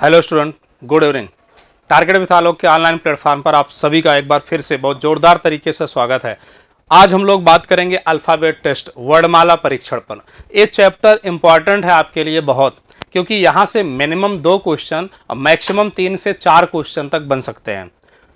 hello student good evening target with Alok के online platform पर आप सभी का एक बार फिर से बहुत जोरदार तरीके से स्वागत है आज हम लोग बात करेंगे अल्फ़ाबेट टेस्ट वर्णमाला परीक्षण पर ये चैप्टर इम्पॉर्टेंट है आपके लिए बहुत क्योंकि यहाँ से मिनिमम दो क्वेश्चन और मैक्सिमम तीन से चार क्वेश्चन तक बन सकते हैं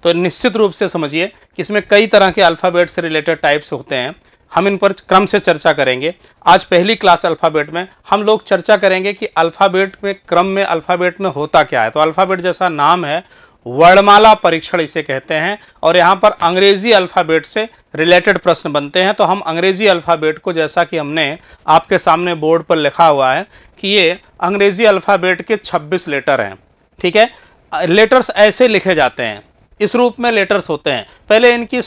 तो निश्चित रूप से समझिए कि इसमें कई तरह के अल्फ़ाबेट से रिलेटेड टाइप्स होते हैं हम इन पर क्रम से चर्चा करेंगे आज पहली क्लास अल्फ़ाबेट में हम लोग चर्चा करेंगे कि अल्फ़ाबेट में क्रम में अल्फ़ाबेट में होता क्या है तो अल्फ़ाबेट जैसा नाम है वर्णमाला परीक्षण इसे कहते हैं और यहाँ पर अंग्रेजी अल्फ़ाबेट से रिलेटेड प्रश्न बनते हैं तो हम अंग्रेजी अल्फ़ाबेट को जैसा कि हमने आपके सामने बोर्ड पर लिखा हुआ है कि ये अंग्रेजी अल्फ़ाबेट के छब्बीस लेटर हैं ठीक है लेटर्स ऐसे लिखे जाते हैं इस रूप में लेटर्स होते हैं पहले इनकी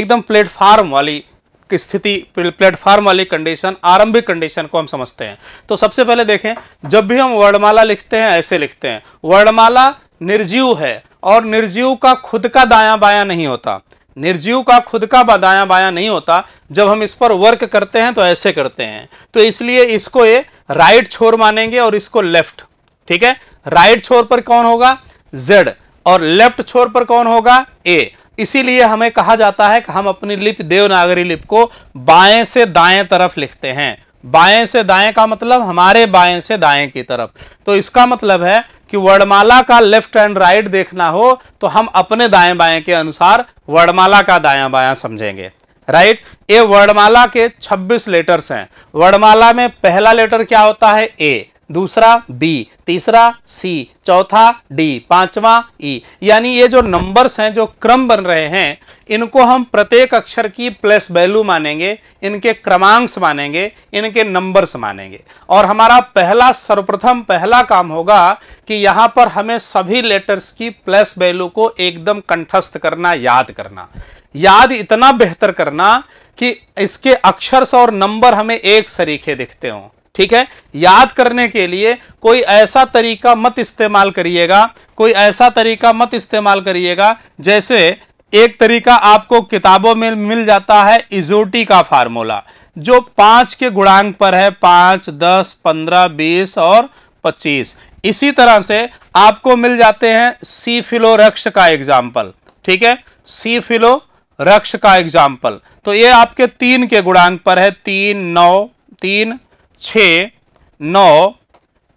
एकदम प्लेटफार्म वाली की स्थिति प्लेटफार्म वाली कंडीशन आरंभिक कंडीशन को हम समझते हैं तो सबसे पहले देखें जब भी हम वर्णमाला लिखते हैं ऐसे लिखते हैं वर्णमाला निर्जीव है और निर्जीव का खुद का दायां बायां नहीं होता निर्जीव का खुद का दायां बायां नहीं होता जब हम इस पर वर्क करते हैं तो ऐसे करते हैं तो इसलिए इसको ये राइट छोर मानेंगे और इसको लेफ्ट ठीक है राइट छोर पर कौन होगा जेड और लेफ्ट छोर पर कौन होगा ए इसीलिए हमें कहा जाता है कि हम अपनी लिप देवनागरी लिप को बाएं से दाएं तरफ लिखते हैं बाएं से दाएं का मतलब हमारे बाएं से दाएं की तरफ तो इसका मतलब है कि वर्णमाला का लेफ्ट एंड राइट देखना हो तो हम अपने दाएं बाएं के अनुसार वर्णमाला का दाया बाया समझेंगे राइट ये वर्णमाला के 26 लेटर्स हैं वर्णमाला में पहला लेटर क्या होता है ए दूसरा बी तीसरा सी चौथा डी पांचवा ई यानी ये जो नंबर्स हैं जो क्रम बन रहे हैं इनको हम प्रत्येक अक्षर की प्लस वैल्यू मानेंगे इनके क्रमांक मानेंगे इनके नंबर्स मानेंगे और हमारा पहला सर्वप्रथम पहला काम होगा कि यहाँ पर हमें सभी लेटर्स की प्लस वैल्यू को एकदम कंठस्थ करना याद करना याद इतना बेहतर करना कि इसके अक्षर और नंबर हमें एक सरीखे दिखते हों ठीक है याद करने के लिए कोई ऐसा तरीका मत इस्तेमाल करिएगा कोई ऐसा तरीका मत इस्तेमाल करिएगा जैसे एक तरीका आपको किताबों में मिल जाता है इजोटी का फार्मूला जो पाँच के गुणांक पर है पाँच दस पंद्रह बीस और पच्चीस इसी तरह से आपको मिल जाते हैं सी रक्ष का एग्जाम्पल ठीक है सी फिलो रक्ष का एग्जाम्पल तो ये आपके तीन के गुणांक पर है तीन नौ तीन छ नौ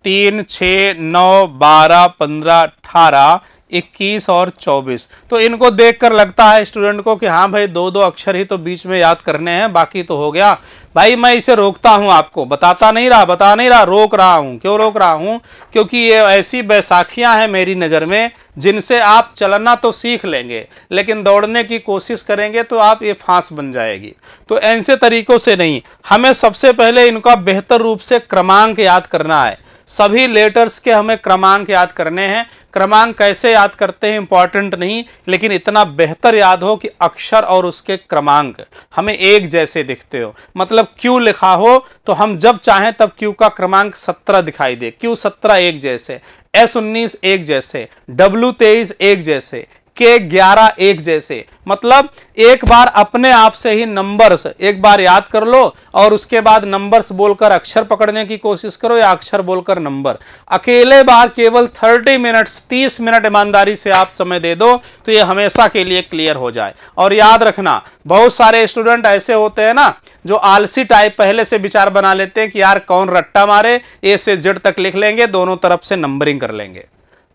तीन छ नौ बारह पंद्रह अठारह इक्कीस और चौबीस तो इनको देखकर लगता है स्टूडेंट को कि हाँ भाई दो दो अक्षर ही तो बीच में याद करने हैं बाकी तो हो गया भाई मैं इसे रोकता हूँ आपको बताता नहीं रहा बता नहीं रहा रोक रहा हूँ क्यों रोक रहा हूँ क्योंकि ये ऐसी बैसाखियाँ हैं मेरी नज़र में जिनसे आप चलना तो सीख लेंगे लेकिन दौड़ने की कोशिश करेंगे तो आप ये फांस बन जाएगी तो ऐसे तरीक़ों से नहीं हमें सबसे पहले इनका बेहतर रूप से क्रमांक याद करना है सभी लेटर्स के हमें क्रमांक याद करने हैं क्रमांक कैसे याद करते हैं इंपॉर्टेंट नहीं लेकिन इतना बेहतर याद हो कि अक्षर और उसके क्रमांक हमें एक जैसे दिखते हो मतलब क्यू लिखा हो तो हम जब चाहें तब क्यू का क्रमांक सत्रह दिखाई दे क्यू सत्रह एक जैसे एस उन्नीस एक जैसे डब्ल्यू तेईस एक जैसे के 11 एक जैसे मतलब एक बार अपने आप से ही नंबर्स एक बार याद कर लो और उसके बाद नंबर्स बोलकर अक्षर पकड़ने की कोशिश करो या अक्षर बोलकर नंबर अकेले बार केवल 30 मिनट्स 30 मिनट ईमानदारी से आप समय दे दो तो ये हमेशा के लिए क्लियर हो जाए और याद रखना बहुत सारे स्टूडेंट ऐसे होते हैं ना जो आलसी टाइप पहले से विचार बना लेते हैं कि यार कौन रट्टा मारे ए से जेड तक लिख लेंगे दोनों तरफ से नंबरिंग कर लेंगे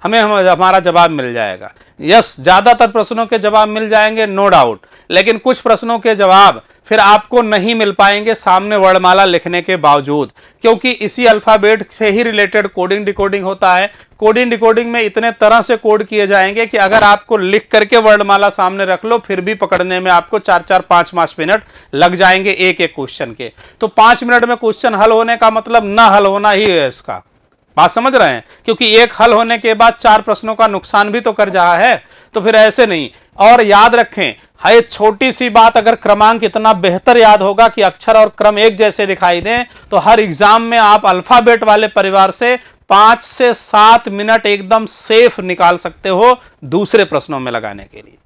हमें हम हमारा जवाब मिल जाएगा यस ज़्यादातर प्रश्नों के जवाब मिल जाएंगे नो डाउट लेकिन कुछ प्रश्नों के जवाब फिर आपको नहीं मिल पाएंगे सामने वर्णमाला लिखने के बावजूद क्योंकि इसी अल्फ़ाबेट से ही रिलेटेड कोडिंग डिकोडिंग होता है कोडिंग डिकोडिंग में इतने तरह से कोड किए जाएंगे कि अगर आपको लिख करके वर्णमाला सामने रख लो फिर भी पकड़ने में आपको चार चार पाँच पाँच मिनट लग जाएंगे एक एक क्वेश्चन के तो पाँच मिनट में क्वेश्चन हल होने का मतलब ना हल होना ही है इसका बात समझ रहे हैं क्योंकि एक हल होने के बाद चार प्रश्नों का नुकसान भी तो कर रहा है तो फिर ऐसे नहीं और याद रखें हर हाँ, छोटी सी बात अगर क्रमांक इतना बेहतर याद होगा कि अक्षर और क्रम एक जैसे दिखाई दें तो हर एग्जाम में आप अल्फाबेट वाले परिवार से पांच से सात मिनट एकदम सेफ निकाल सकते हो दूसरे प्रश्नों में लगाने के लिए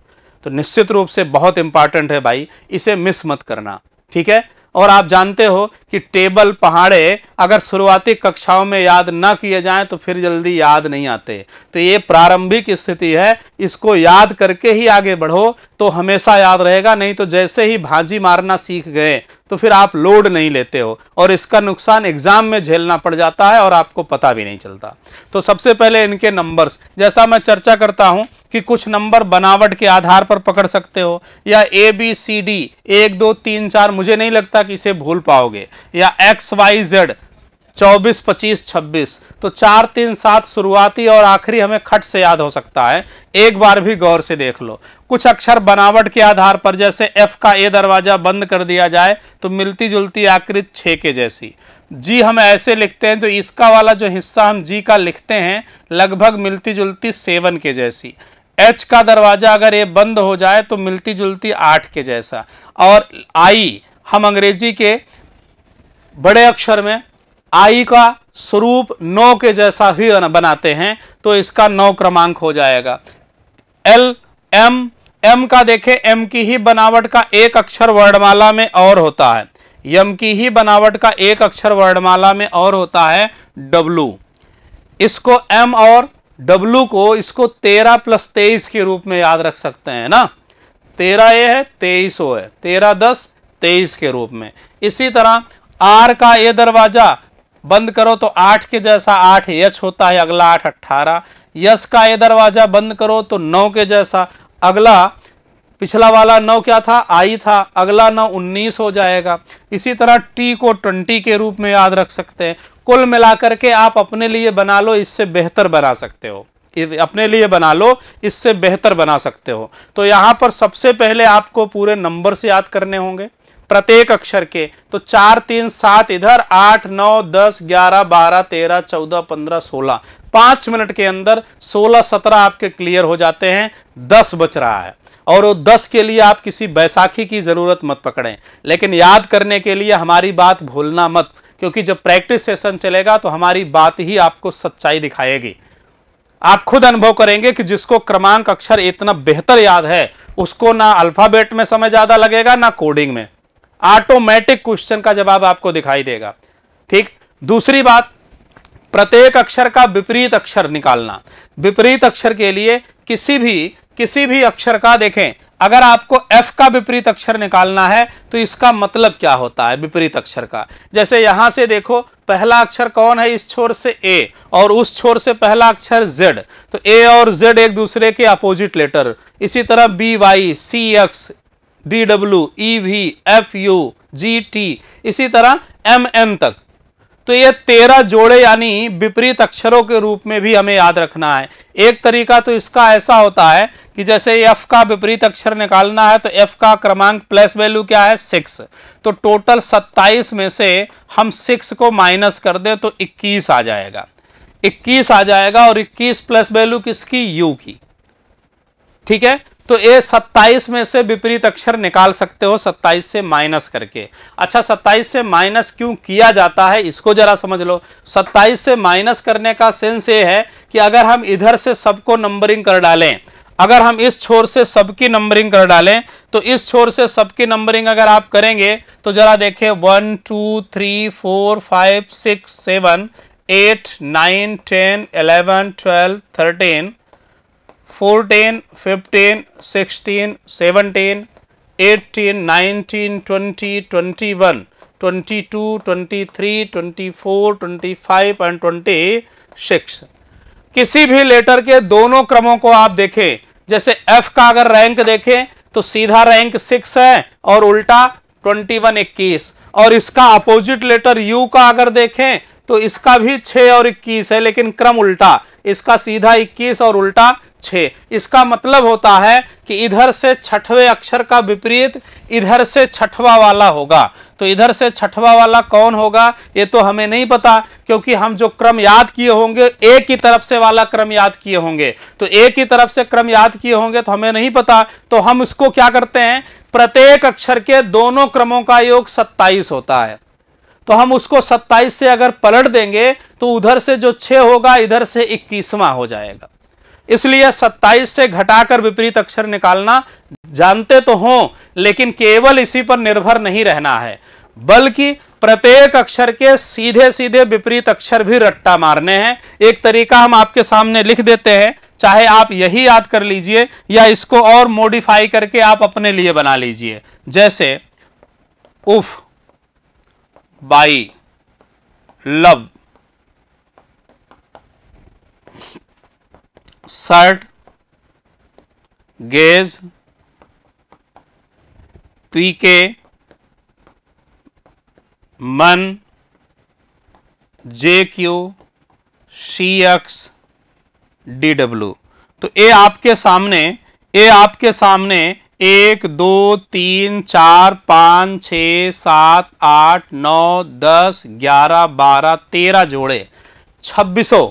तो निश्चित रूप से बहुत इंपॉर्टेंट है भाई इसे मिस मत करना ठीक है और आप जानते हो कि टेबल पहाड़े अगर शुरुआती कक्षाओं में याद ना किए जाएं तो फिर जल्दी याद नहीं आते तो ये प्रारंभिक स्थिति है इसको याद करके ही आगे बढ़ो तो हमेशा याद रहेगा नहीं तो जैसे ही भांजी मारना सीख गए तो फिर आप लोड नहीं लेते हो और इसका नुकसान एग्ज़ाम में झेलना पड़ जाता है और आपको पता भी नहीं चलता तो सबसे पहले इनके नंबर्स जैसा मैं चर्चा करता हूं कि कुछ नंबर बनावट के आधार पर पकड़ सकते हो या ए बी सी डी एक दो तीन चार मुझे नहीं लगता कि इसे भूल पाओगे या एक्स वाई जेड चौबीस पच्चीस छब्बीस तो चार तीन सात शुरुआती और आखिरी हमें खट से याद हो सकता है एक बार भी गौर से देख लो कुछ अक्षर बनावट के आधार पर जैसे एफ का ए दरवाज़ा बंद कर दिया जाए तो मिलती जुलती आकृत छः के जैसी जी हम ऐसे लिखते हैं तो इसका वाला जो हिस्सा हम जी का लिखते हैं लगभग मिलती जुलती सेवन के जैसी एच का दरवाज़ा अगर ये बंद हो जाए तो मिलती जुलती आठ के जैसा और आई हम अंग्रेजी के बड़े अक्षर में आई का स्वरूप नौ के जैसा ही बनाते हैं तो इसका नौ क्रमांक हो जाएगा एल एम एम का देखें एम की ही बनावट का एक अक्षर वर्णमाला में और होता है यम की ही बनावट का एक अक्षर वर्णमाला में और होता है डब्लू इसको एम और डब्लू को इसको तेरह प्लस तेईस के रूप में याद रख सकते हैं ना तेरह ए है तेईस ओ है तेरह दस तेईस के रूप में इसी तरह आर का ए दरवाज़ा बंद करो तो आठ के जैसा आठ यच होता है अगला आठ अट्ठारह यश का ये दरवाज़ा बंद करो तो नौ के जैसा अगला पिछला वाला नौ क्या था आई था अगला नौ उन्नीस हो जाएगा इसी तरह टी को ट्वेंटी के रूप में याद रख सकते हैं कुल मिलाकर के आप अपने लिए बना लो इससे बेहतर बना सकते हो अपने लिए बना लो इससे बेहतर बना सकते हो तो यहाँ पर सबसे पहले आपको पूरे नंबर से याद करने होंगे प्रत्येक अक्षर के तो चार तीन सात इधर आठ नौ दस ग्यारह बारह तेरह चौदह पंद्रह सोलह पांच मिनट के अंदर सोलह सत्रह आपके क्लियर हो जाते हैं दस बच रहा है और वो दस के लिए आप किसी बैसाखी की ज़रूरत मत पकड़ें लेकिन याद करने के लिए हमारी बात भूलना मत क्योंकि जब प्रैक्टिस सेशन चलेगा तो हमारी बात ही आपको सच्चाई दिखाएगी आप खुद अनुभव करेंगे कि जिसको क्रमांक अक्षर इतना बेहतर याद है उसको ना अल्फ़ाबेट में समय ज़्यादा लगेगा ना कोडिंग में ऑटोमेटिक क्वेश्चन का जवाब आपको दिखाई देगा ठीक दूसरी बात प्रत्येक अक्षर का विपरीत अक्षर निकालना विपरीत अक्षर के लिए किसी भी किसी भी अक्षर का देखें अगर आपको F का विपरीत अक्षर निकालना है तो इसका मतलब क्या होता है विपरीत अक्षर का जैसे यहां से देखो पहला अक्षर कौन है इस छोर से A और उस छोर से पहला अक्षर Z तो A और Z एक दूसरे के अपोजिट लेटर इसी तरह B Y C X D W E V F U G T इसी तरह एम एन तक तो ये तेरह जोड़े यानी विपरीत अक्षरों के रूप में भी हमें याद रखना है एक तरीका तो इसका ऐसा होता है कि जैसे एफ का विपरीत अक्षर निकालना है तो एफ का क्रमांक प्लस वैल्यू क्या है सिक्स तो टोटल सत्ताईस में से हम सिक्स को माइनस कर दें तो इक्कीस आ जाएगा इक्कीस आ जाएगा और इक्कीस प्लस वैल्यू किसकी यू की ठीक है तो ए 27 में से विपरीत अक्षर निकाल सकते हो 27 से माइनस करके अच्छा 27 से माइनस क्यों किया जाता है इसको ज़रा समझ लो 27 से माइनस करने का सेंस ये है कि अगर हम इधर से सबको नंबरिंग कर डालें अगर हम इस छोर से सबकी नंबरिंग कर डालें तो इस छोर से सबकी नंबरिंग अगर आप करेंगे तो ज़रा देखे one two three four five six seven eight nine ten eleven twelve thirteen 14, 15, 16, 17, 18, 19, 20, 21, 22, 23, 24, 25 and 26 किसी भी लेटर के दोनों क्रमों को आप देखें जैसे एफ का अगर रैंक देखें तो सीधा रैंक 6 है और उल्टा 21 21 और इसका अपोजिट लेटर यू का अगर देखें तो इसका भी 6 और 21 है लेकिन क्रम उल्टा इसका सीधा 21 और उल्टा छ इसका मतलब होता है कि इधर से छठवें अक्षर का विपरीत इधर से छठवा वाला होगा तो इधर से छठवा वाला कौन होगा ये तो हमें नहीं पता क्योंकि हम जो क्रम याद किए होंगे ए की तरफ से वाला क्रम याद किए होंगे तो ए की तरफ से क्रम याद किए होंगे तो हमें नहीं पता तो हम उसको क्या करते हैं प्रत्येक अक्षर के दोनों क्रमों का योग सत्ताईस होता है तो हम उसको सत्ताईस से अगर पलट देंगे तो उधर से जो 6 होगा इधर से इक्कीसवा हो जाएगा इसलिए 27 से घटाकर विपरीत अक्षर निकालना जानते तो हो लेकिन केवल इसी पर निर्भर नहीं रहना है बल्कि प्रत्येक अक्षर के सीधे सीधे विपरीत अक्षर भी रट्टा मारने हैं एक तरीका हम आपके सामने लिख देते हैं चाहे आप यही याद कर लीजिए या इसको और मॉडिफाई करके आप अपने लिए बना लीजिए जैसे उफ बाई लव शर्ट गेज पीके मन J Q C X D W तो ए आपके सामने ए आपके सामने एक दो तीन चार पाँच छ सात आठ नौ दस ग्यारह बारह तेरह जोड़े छब्बीसों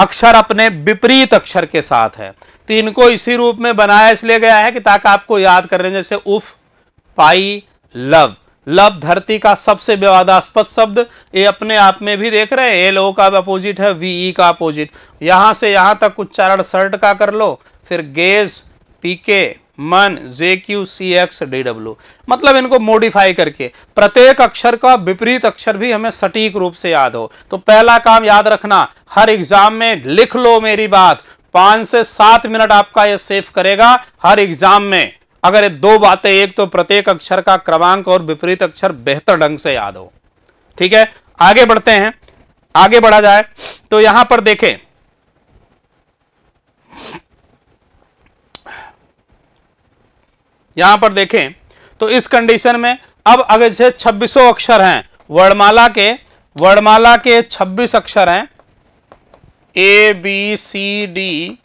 अक्षर अपने विपरीत अक्षर के साथ है तो इनको इसी रूप में बनाया इसलिए गया है कि ताकि आपको याद कर रहे हैं जैसे उफ पाई लव लव धरती का सबसे विवादास्पद शब्द ये अपने आप में भी देख रहे हैं एल ओ का अपोजिट है वी ई e का अपोजिट यहां से यहां तक उच्चारण सर्ट का कर लो फिर गेज पीके मन J Q C X D W मतलब इनको मोडिफाई करके प्रत्येक अक्षर का विपरीत अक्षर भी हमें सटीक रूप से याद हो तो पहला काम याद रखना हर एग्जाम में लिख लो मेरी बात पांच से सात मिनट आपका यह सेफ करेगा हर एग्जाम में अगर ये दो बातें एक तो प्रत्येक अक्षर का क्रमांक और विपरीत अक्षर बेहतर ढंग से याद हो ठीक है आगे बढ़ते हैं आगे बढ़ा जाए तो यहां पर देखें यहां पर देखें तो इस कंडीशन में अब अगर जैसे छब्बीसों अक्षर हैं वर्णमाला के वर्णमाला के छब्बीस अक्षर हैं A B C D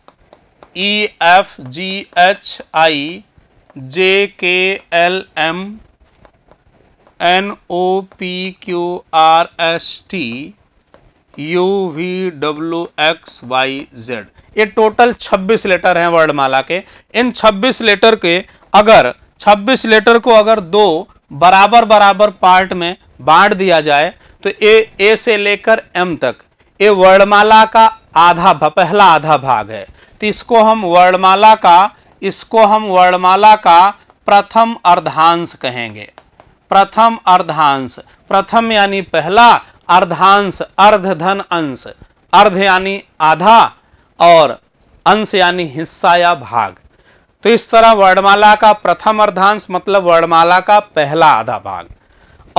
E F G H I J K L M N O P Q R S T U V W X Y Z ये टोटल 26 लेटर हैं वर्णमाला के इन 26 लेटर के अगर 26 लेटर को अगर दो बराबर बराबर पार्ट में बांट दिया जाए तो ए ए से लेकर एम तक ये वर्णमाला का आधा पहला आधा भाग है तो इसको हम वर्णमाला का इसको हम वर्णमाला का प्रथम अर्धांश कहेंगे प्रथम अर्धांश प्रथम यानी पहला अर्धांश अर्ध धन अंश अर्ध यानी आधा और अंश यानी हिस्सा या भाग तो इस तरह वर्णमाला का प्रथम अर्धांश मतलब वर्णमाला का पहला आधा भाग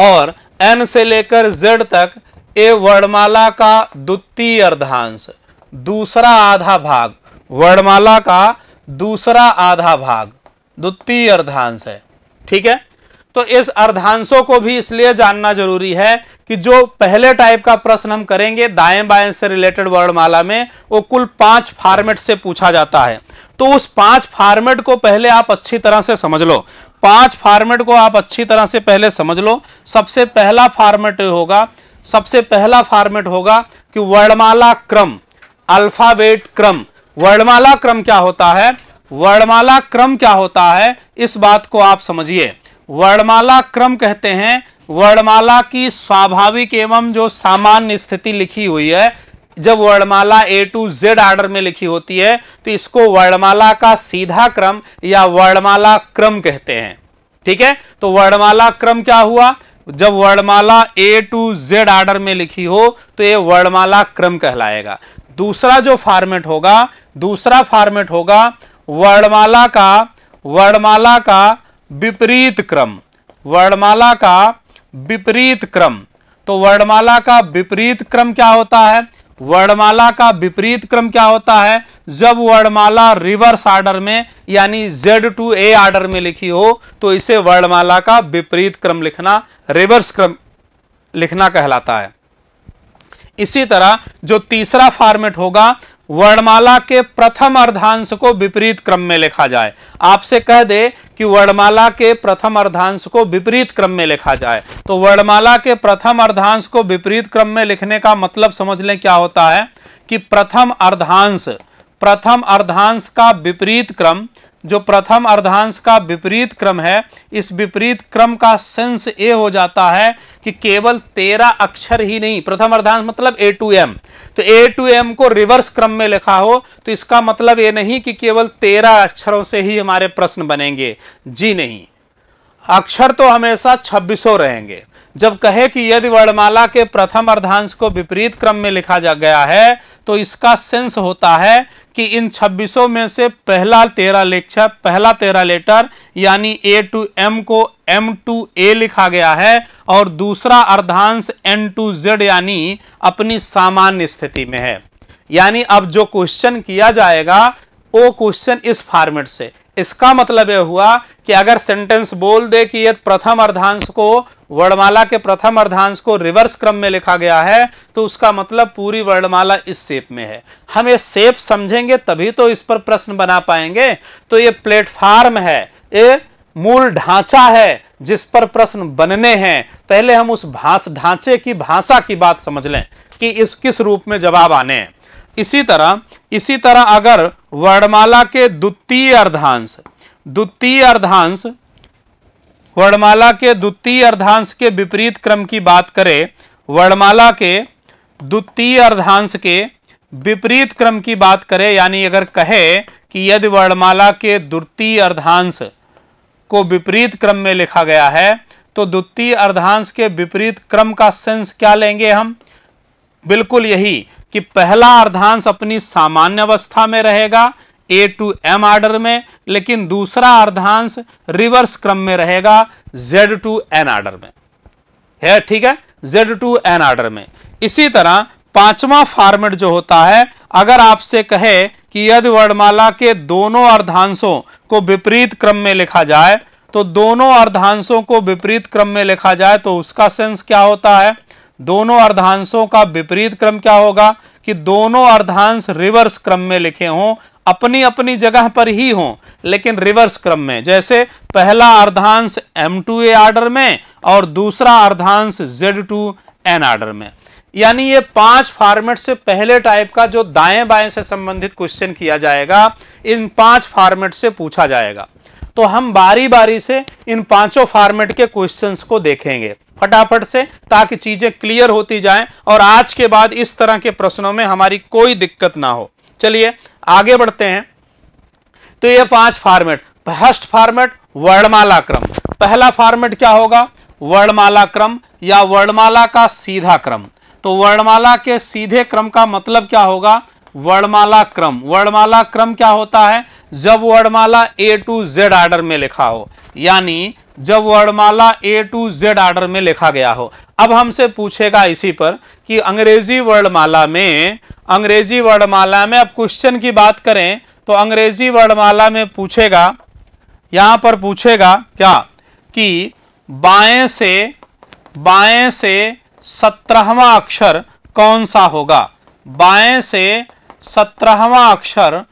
और एन से लेकर जेड तक ए वर्णमाला का द्वितीय अर्धांश दूसरा आधा भाग वर्णमाला का दूसरा आधा भाग द्वितीय अर्धांश है ठीक है तो इस अर्धांशों को भी इसलिए जानना जरूरी है कि जो पहले टाइप का प्रश्न हम करेंगे दाएं बाएं से रिलेटेड वर्णमाला में वो कुल पांच फॉर्मेट से पूछा जाता है तो उस पांच फॉर्मेट को पहले आप अच्छी तरह से समझ लो पांच फॉर्मेट को आप अच्छी तरह से पहले समझ लो सबसे पहला फॉर्मेट होगा सबसे पहला फॉर्मेट होगा कि वर्णमाला क्रम अल्फाबेट क्रम वर्णमाला क्रम क्या होता है वर्णमाला क्रम क्या होता है इस बात को आप समझिए वर्णमाला क्रम कहते हैं वर्णमाला की स्वाभाविक एवं जो सामान्य स्थिति लिखी हुई है जब वर्णमाला ए टू जेड आर्डर में लिखी होती है तो इसको वर्णमाला का सीधा क्रम या वर्णमाला क्रम कहते हैं ठीक है तो वर्णमाला क्रम क्या हुआ जब वर्णमाला ए टू जेड आर्डर में लिखी हो तो ये वर्णमाला क्रम कहलाएगा दूसरा जो फॉर्मेट होगा दूसरा फॉर्मेट होगा वर्णमाला का वर्णमाला का विपरीत क्रम वर्णमाला का विपरीत क्रम तो वर्णमाला का विपरीत क्रम क्या होता है वर्णमाला का विपरीत क्रम क्या होता है जब वर्णमाला रिवर्स आर्डर में यानी जेड टू A आर्डर में लिखी हो तो इसे वर्णमाला का विपरीत क्रम लिखना रिवर्स क्रम लिखना कहलाता है इसी तरह जो तीसरा फॉर्मेट होगा वर्णमाला के प्रथम अर्धांश को विपरीत क्रम में लिखा जाए आपसे कह दे कि वर्णमाला के प्रथम अर्धांश को विपरीत क्रम में लिखा जाए तो वर्णमाला के प्रथम अर्धांश को विपरीत क्रम में लिखने का मतलब समझ लें क्या होता है कि प्रथम अर्धांश प्रथम अर्धांश का विपरीत क्रम जो प्रथम अर्धांश का विपरीत क्रम है इस विपरीत क्रम का सेंस ए हो जाता है कि केवल तेरह अक्षर ही नहीं प्रथम अर्धांश मतलब ए टू एम तो ए टू एम को रिवर्स क्रम में लिखा हो तो इसका मतलब ये नहीं कि केवल तेरह अक्षरों से ही हमारे प्रश्न बनेंगे जी नहीं अक्षर तो हमेशा छब्बीसों रहेंगे जब कहे कि यदि वर्णमाला के प्रथम अर्धांश को विपरीत क्रम में लिखा जा गया है तो इसका सेंस होता है कि इन छब्बीसों में से पहला तेरह लेक्चर पहला तेरह लेटर यानी A to M M to to ए लिखा गया है और दूसरा अर्धांश एन टू जेड यानी अपनी सामान्य स्थिति में है यानी अब जो क्वेश्चन किया जाएगा वो क्वेश्चन इस फॉर्मेट से इसका मतलब यह हुआ कि अगर सेंटेंस बोल दे कि यदि प्रथम अर्धांश को वर्णमाला के प्रथम अर्धांश को रिवर्स क्रम में लिखा गया है तो उसका मतलब पूरी वर्णमाला इस सेप में है हम ये सेप समझेंगे तभी तो इस पर प्रश्न बना पाएंगे तो ये प्लेटफार्म है ये मूल ढांचा है जिस पर प्रश्न बनने हैं पहले हम उस भाष ढांचे की भाषा की बात समझ लें कि इस किस रूप में जवाब आने हैं इसी तरह इसी तरह अगर वर्णमाला के द्वितीय अर्धांश द्वितीय अर्धांश वर्णमाला के द्वितीय अर्धांश के विपरीत क्रम की बात करें वर्णमाला के द्वितीय अर्धांश के विपरीत क्रम की बात करें यानी अगर कहे कि यदि वर्णमाला के द्वितीय अर्धांश को विपरीत क्रम में लिखा गया है तो द्वितीय अर्धांश के विपरीत क्रम का सेंस क्या लेंगे हम बिल्कुल यही कि पहला अर्धांश अपनी सामान्य अवस्था में रहेगा ए टू एम आर्डर में लेकिन दूसरा अर्धांश रिवर्स क्रम में रहेगा जेड टू एन आर्डर में है ठीक है जेड टू एन आर्डर में इसी तरह पांचवा फॉर्मेट जो होता है अगर आपसे कहे कि यदि वर्णमाला के दोनों अर्धांशों को विपरीत क्रम में लिखा जाए तो दोनों अर्धांशों को विपरीत क्रम में लिखा जाए तो उसका सेंस क्या होता है दोनों अर्धांशों का विपरीत क्रम क्या होगा कि दोनों अर्धांश रिवर्स क्रम में लिखे हों अपनी अपनी जगह पर ही हों लेकिन रिवर्स क्रम में जैसे पहला अर्धांश एम टू आर्डर में और दूसरा अर्धांश जेड टू एन आर्डर में यानी ये पांच फॉर्मेट से पहले टाइप का जो दाएं बाएं से संबंधित क्वेश्चन किया जाएगा इन पांच फॉर्मेट से पूछा जाएगा तो हम बारी बारी से इन पांचों फॉर्मेट के क्वेश्चंस को देखेंगे फटाफट से ताकि चीज़ें क्लियर होती जाएं और आज के बाद इस तरह के प्रश्नों में हमारी कोई दिक्कत ना हो चलिए आगे बढ़ते हैं तो ये पांच फॉर्मेट फर्स्ट फॉर्मेट वर्णमाला क्रम पहला फॉर्मेट क्या होगा वर्णमाला क्रम या वर्णमाला का सीधा क्रम तो वर्णमाला के सीधे क्रम का मतलब क्या होगा वर्णमाला क्रम वर्णमाला क्रम क्या होता है जब वर्णमाला ए टू जेड आर्डर में लिखा हो यानी जब वर्णमाला ए टू जेड आर्डर में लिखा गया हो अब हमसे पूछेगा इसी पर कि अंग्रेजी वर्णमाला में अंग्रेजी वर्णमाला में अब क्वेश्चन की बात करें तो अंग्रेजी वर्णमाला में पूछेगा यहाँ पर पूछेगा क्या कि बाएं से बाएं से सत्रहवा अक्षर कौन सा होगा बाएं से सत्रहवा अक्षर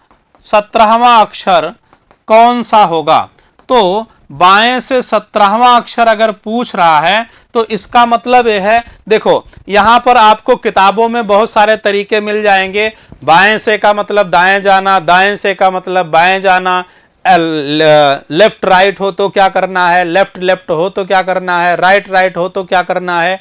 सत्रहवा अक्षर कौन सा होगा तो बाएं से सत्रहवा अक्षर अगर पूछ रहा है तो इसका मतलब यह है देखो यहां पर आपको किताबों में बहुत सारे तरीके मिल जाएंगे बाएं से का मतलब दाएं जाना दाएं से का मतलब बाएं जाना लेफ्ट राइट हो तो क्या करना है लेफ्ट लेफ्ट हो तो क्या करना है राइट राइट हो तो क्या करना है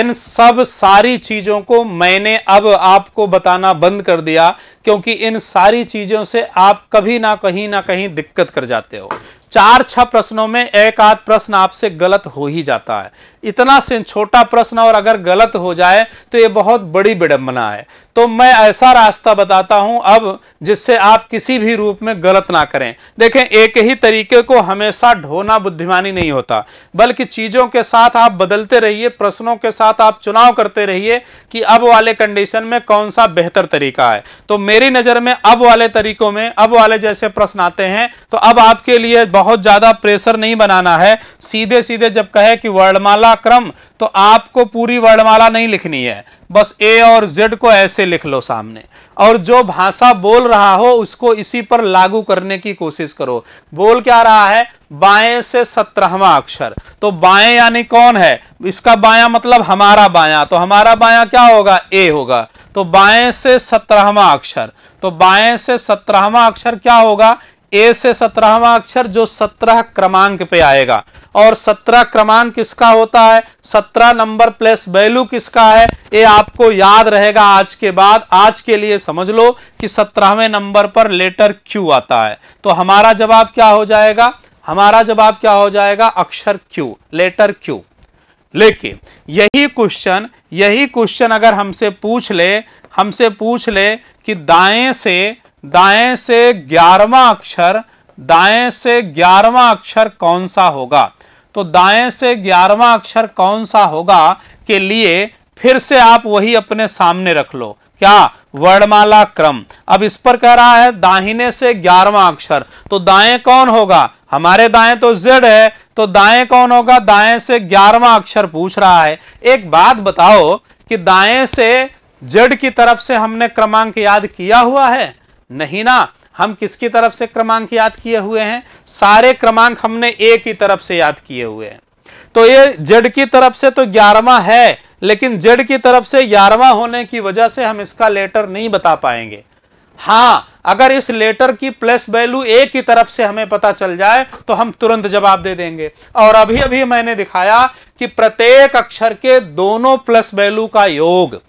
इन सब सारी चीज़ों को मैंने अब आपको बताना बंद कर दिया क्योंकि इन सारी चीज़ों से आप कभी ना कहीं ना कहीं दिक्कत कर जाते हो चार छह प्रश्नों में एक आध प्रश्न आपसे गलत हो ही जाता है इतना से छोटा प्रश्न और अगर गलत हो जाए तो ये बहुत बड़ी विडंबना है तो मैं ऐसा रास्ता बताता हूं अब जिससे आप किसी भी रूप में गलत ना करें देखें एक ही तरीके को हमेशा ढोना बुद्धिमानी नहीं होता बल्कि चीज़ों के साथ आप बदलते रहिए प्रश्नों के साथ आप चुनाव करते रहिए कि अब वाले कंडीशन में कौन सा बेहतर तरीका है तो मेरी नज़र में अब वाले तरीकों में अब वाले जैसे प्रश्न आते हैं तो अब आपके लिए बहुत ज़्यादा प्रेशर नहीं बनाना है सीधे सीधे जब कहे कि वर्णमाला क्रम तो आपको पूरी वर्णमाला नहीं लिखनी है बस ए और जेड को ऐसे लिख लो सामने और जो भाषा बोल रहा हो उसको इसी पर लागू करने की कोशिश करो बोल क्या रहा है बाएं से सत्रहवा अक्षर तो बाएं यानी कौन है इसका बायां मतलब हमारा बायां तो हमारा बायां क्या होगा ए होगा तो बाएं से सत्रहवा अक्षर तो बाएं से सत्रहवा अक्षर क्या होगा ए से सत्रहवा अक्षर जो सत्रह क्रमांक पे आएगा और सत्रह क्रमांक किसका होता है सत्रह नंबर प्लस वैल्यू किसका है ये आपको याद रहेगा आज के बाद आज के लिए समझ लो कि सत्रहवें नंबर पर लेटर क्यू आता है तो हमारा जवाब क्या हो जाएगा हमारा जवाब क्या हो जाएगा अक्षर क्यू लेटर क्यू लेकिन यही क्वेश्चन यही क्वेश्चन अगर हमसे पूछ ले हमसे पूछ ले कि दाएं से दाएं से ग्यारहवा अक्षर दाएं से ग्यारहवा अक्षर कौन सा होगा तो दाएं से ग्यारहवा अक्षर कौन सा होगा के लिए फिर से आप वही अपने सामने रख लो क्या वर्णमाला क्रम अब इस पर कह रहा है दाहिने से ग्यारवा अक्षर तो दाएं कौन होगा हमारे दाएं तो जेड है तो दाएं कौन होगा दाएं से ग्यारहवा अक्षर पूछ रहा है एक बात बताओ कि दाएं से जेड की तरफ से हमने क्रमांक याद किया हुआ है नहीं ना हम किसकी तरफ से क्रमांक याद किए हुए हैं सारे क्रमांक हमने ए की तरफ से याद किए हुए हैं तो ये जेड की तरफ से तो ग्यारहवा है लेकिन जेड की तरफ से ग्यारहवा होने की वजह से हम इसका लेटर नहीं बता पाएंगे हाँ अगर इस लेटर की प्लस वैल्यू ए की तरफ से हमें पता चल जाए तो हम तुरंत जवाब दे देंगे और अभी अभी मैंने दिखाया कि प्रत्येक अक्षर के दोनों प्लस वैल्यू का योग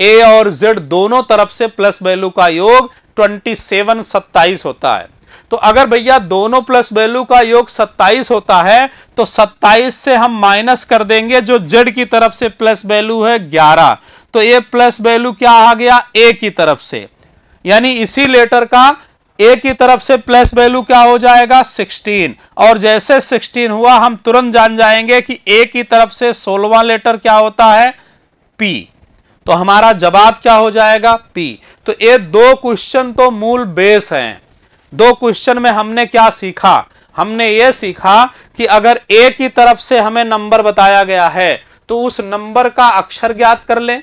ए और जेड दोनों तरफ से प्लस वैल्यू का योग ट्वेंटी सेवन सत्ताईस होता है तो अगर भैया दोनों प्लस वैल्यू का योग 27 होता है तो 27 से हम माइनस कर देंगे जो जेड की तरफ से प्लस वैल्यू है 11 तो ये प्लस वैल्यू क्या आ गया ए की तरफ से यानी इसी लेटर का ए की तरफ से प्लस वैल्यू क्या हो जाएगा 16 और जैसे 16 हुआ हम तुरंत जान जाएंगे कि ए की तरफ से सोलवा लेटर क्या होता है पी तो हमारा जवाब क्या हो जाएगा पी तो ये दो क्वेश्चन तो मूल बेस हैं दो क्वेश्चन में हमने क्या सीखा हमने ये सीखा कि अगर ए की तरफ से हमें नंबर बताया गया है तो उस नंबर का अक्षर ज्ञात कर लें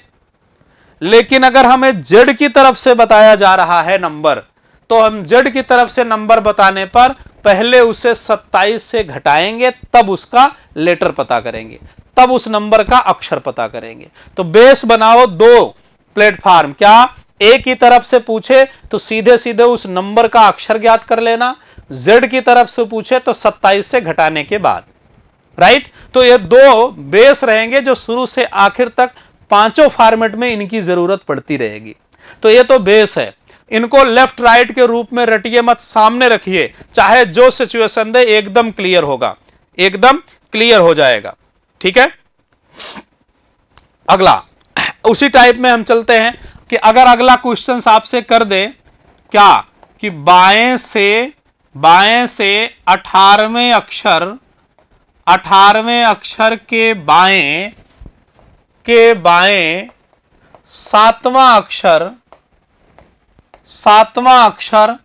लेकिन अगर हमें जेड की तरफ से बताया जा रहा है नंबर तो हम जेड की तरफ से नंबर बताने पर पहले उसे 27 से घटाएंगे तब उसका लेटर पता करेंगे तब उस नंबर का अक्षर पता करेंगे तो बेस बनाओ दो प्लेटफार्म क्या ए की तरफ से पूछे तो सीधे सीधे उस नंबर का अक्षर ज्ञात कर लेना जेड की तरफ से पूछे तो 27 से घटाने के बाद राइट तो ये दो बेस रहेंगे जो शुरू से आखिर तक पांचों फॉर्मेट में इनकी जरूरत पड़ती रहेगी तो ये तो बेस है इनको लेफ्ट राइट के रूप में रटिए मत सामने रखिए चाहे जो सिचुएशन दे एकदम क्लियर होगा एकदम क्लियर हो जाएगा ठीक है अगला उसी टाइप में हम चलते हैं कि अगर अगला क्वेश्चन आपसे कर दे क्या कि बाएं से बाएं से अठारहवें अक्षर अठारहवें अक्षर के बाएं के बाएं सातवां अक्षर सातवां अक्षर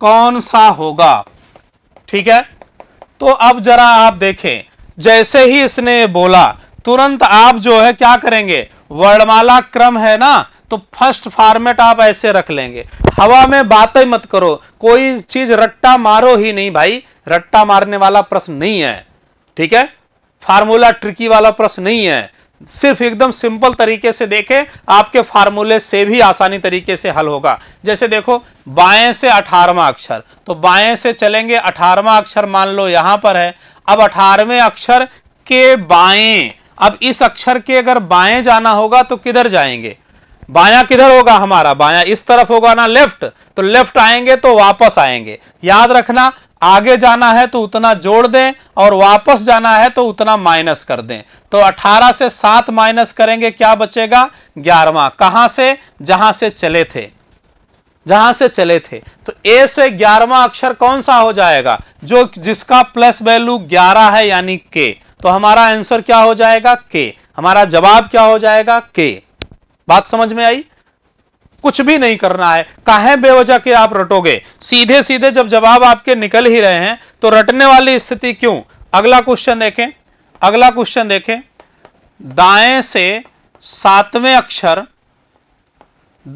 कौन सा होगा ठीक है तो अब जरा आप देखें जैसे ही इसने बोला तुरंत आप जो है क्या करेंगे वर्णमाला क्रम है ना तो फर्स्ट फॉर्मेट आप ऐसे रख लेंगे हवा में बातें मत करो कोई चीज रट्टा मारो ही नहीं भाई रट्टा मारने वाला प्रश्न नहीं है ठीक है फार्मूला ट्रिकी वाला प्रश्न नहीं है सिर्फ एकदम सिंपल तरीके से देखें आपके फार्मूले से भी आसानी तरीके से हल होगा जैसे देखो बाएं से अठारवा अक्षर तो बाएं से चलेंगे अठारवा अक्षर मान लो यहां पर है अब अठारहवें अक्षर के बाएं अब इस अक्षर के अगर बाएं जाना होगा तो किधर जाएंगे बाया किधर होगा हमारा बाया इस तरफ होगा ना लेफ्ट तो लेफ्ट आएंगे तो वापस आएंगे याद रखना आगे जाना है तो उतना जोड़ दें और वापस जाना है तो उतना माइनस कर दें तो 18 से 7 माइनस करेंगे क्या बचेगा ग्यारहवा कहां से जहां से चले थे जहां से चले थे तो ए से ग्यारहवा अक्षर कौन सा हो जाएगा जो जिसका प्लस वैल्यू ग्यारह है यानी के तो हमारा आंसर क्या हो जाएगा के हमारा जवाब क्या हो जाएगा के बात समझ में आई कुछ भी नहीं करना है काहे बेवजह के आप रटोगे सीधे सीधे जब जवाब आपके निकल ही रहे हैं तो रटने वाली स्थिति क्यों अगला क्वेश्चन देखें अगला क्वेश्चन देखें दाएं से सातवें अक्षर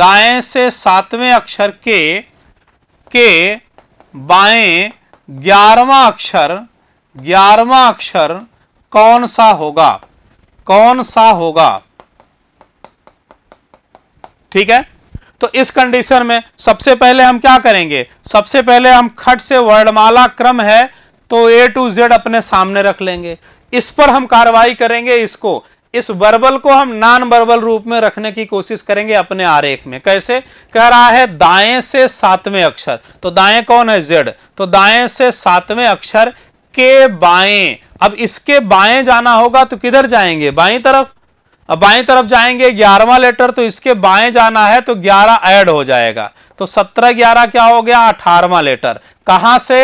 दाएं से सातवें अक्षर के के बाएं ग्यारहवा अक्षर ग्यारहवा अक्षर कौन सा होगा कौन सा होगा ठीक है तो इस कंडीशन में सबसे पहले हम क्या करेंगे सबसे पहले हम खट से वर्णमाला क्रम है तो ए टू जेड अपने सामने रख लेंगे इस पर हम कार्रवाई करेंगे इसको इस वर्बल को हम नॉन वर्बल रूप में रखने की कोशिश करेंगे अपने आरेख में कैसे कह रहा है दाएं से सातवें अक्षर तो दाएं कौन है जेड तो दाएं से सातवें अक्षर के बाएं अब इसके बाएं जाना होगा तो किधर जाएंगे बाई तरफ अब बाएं तरफ जाएंगे ग्यारहवा लेटर तो इसके बाएं जाना है तो ग्यारह ऐड हो जाएगा तो सत्रह ग्यारह क्या हो गया अठारवा लेटर कहां से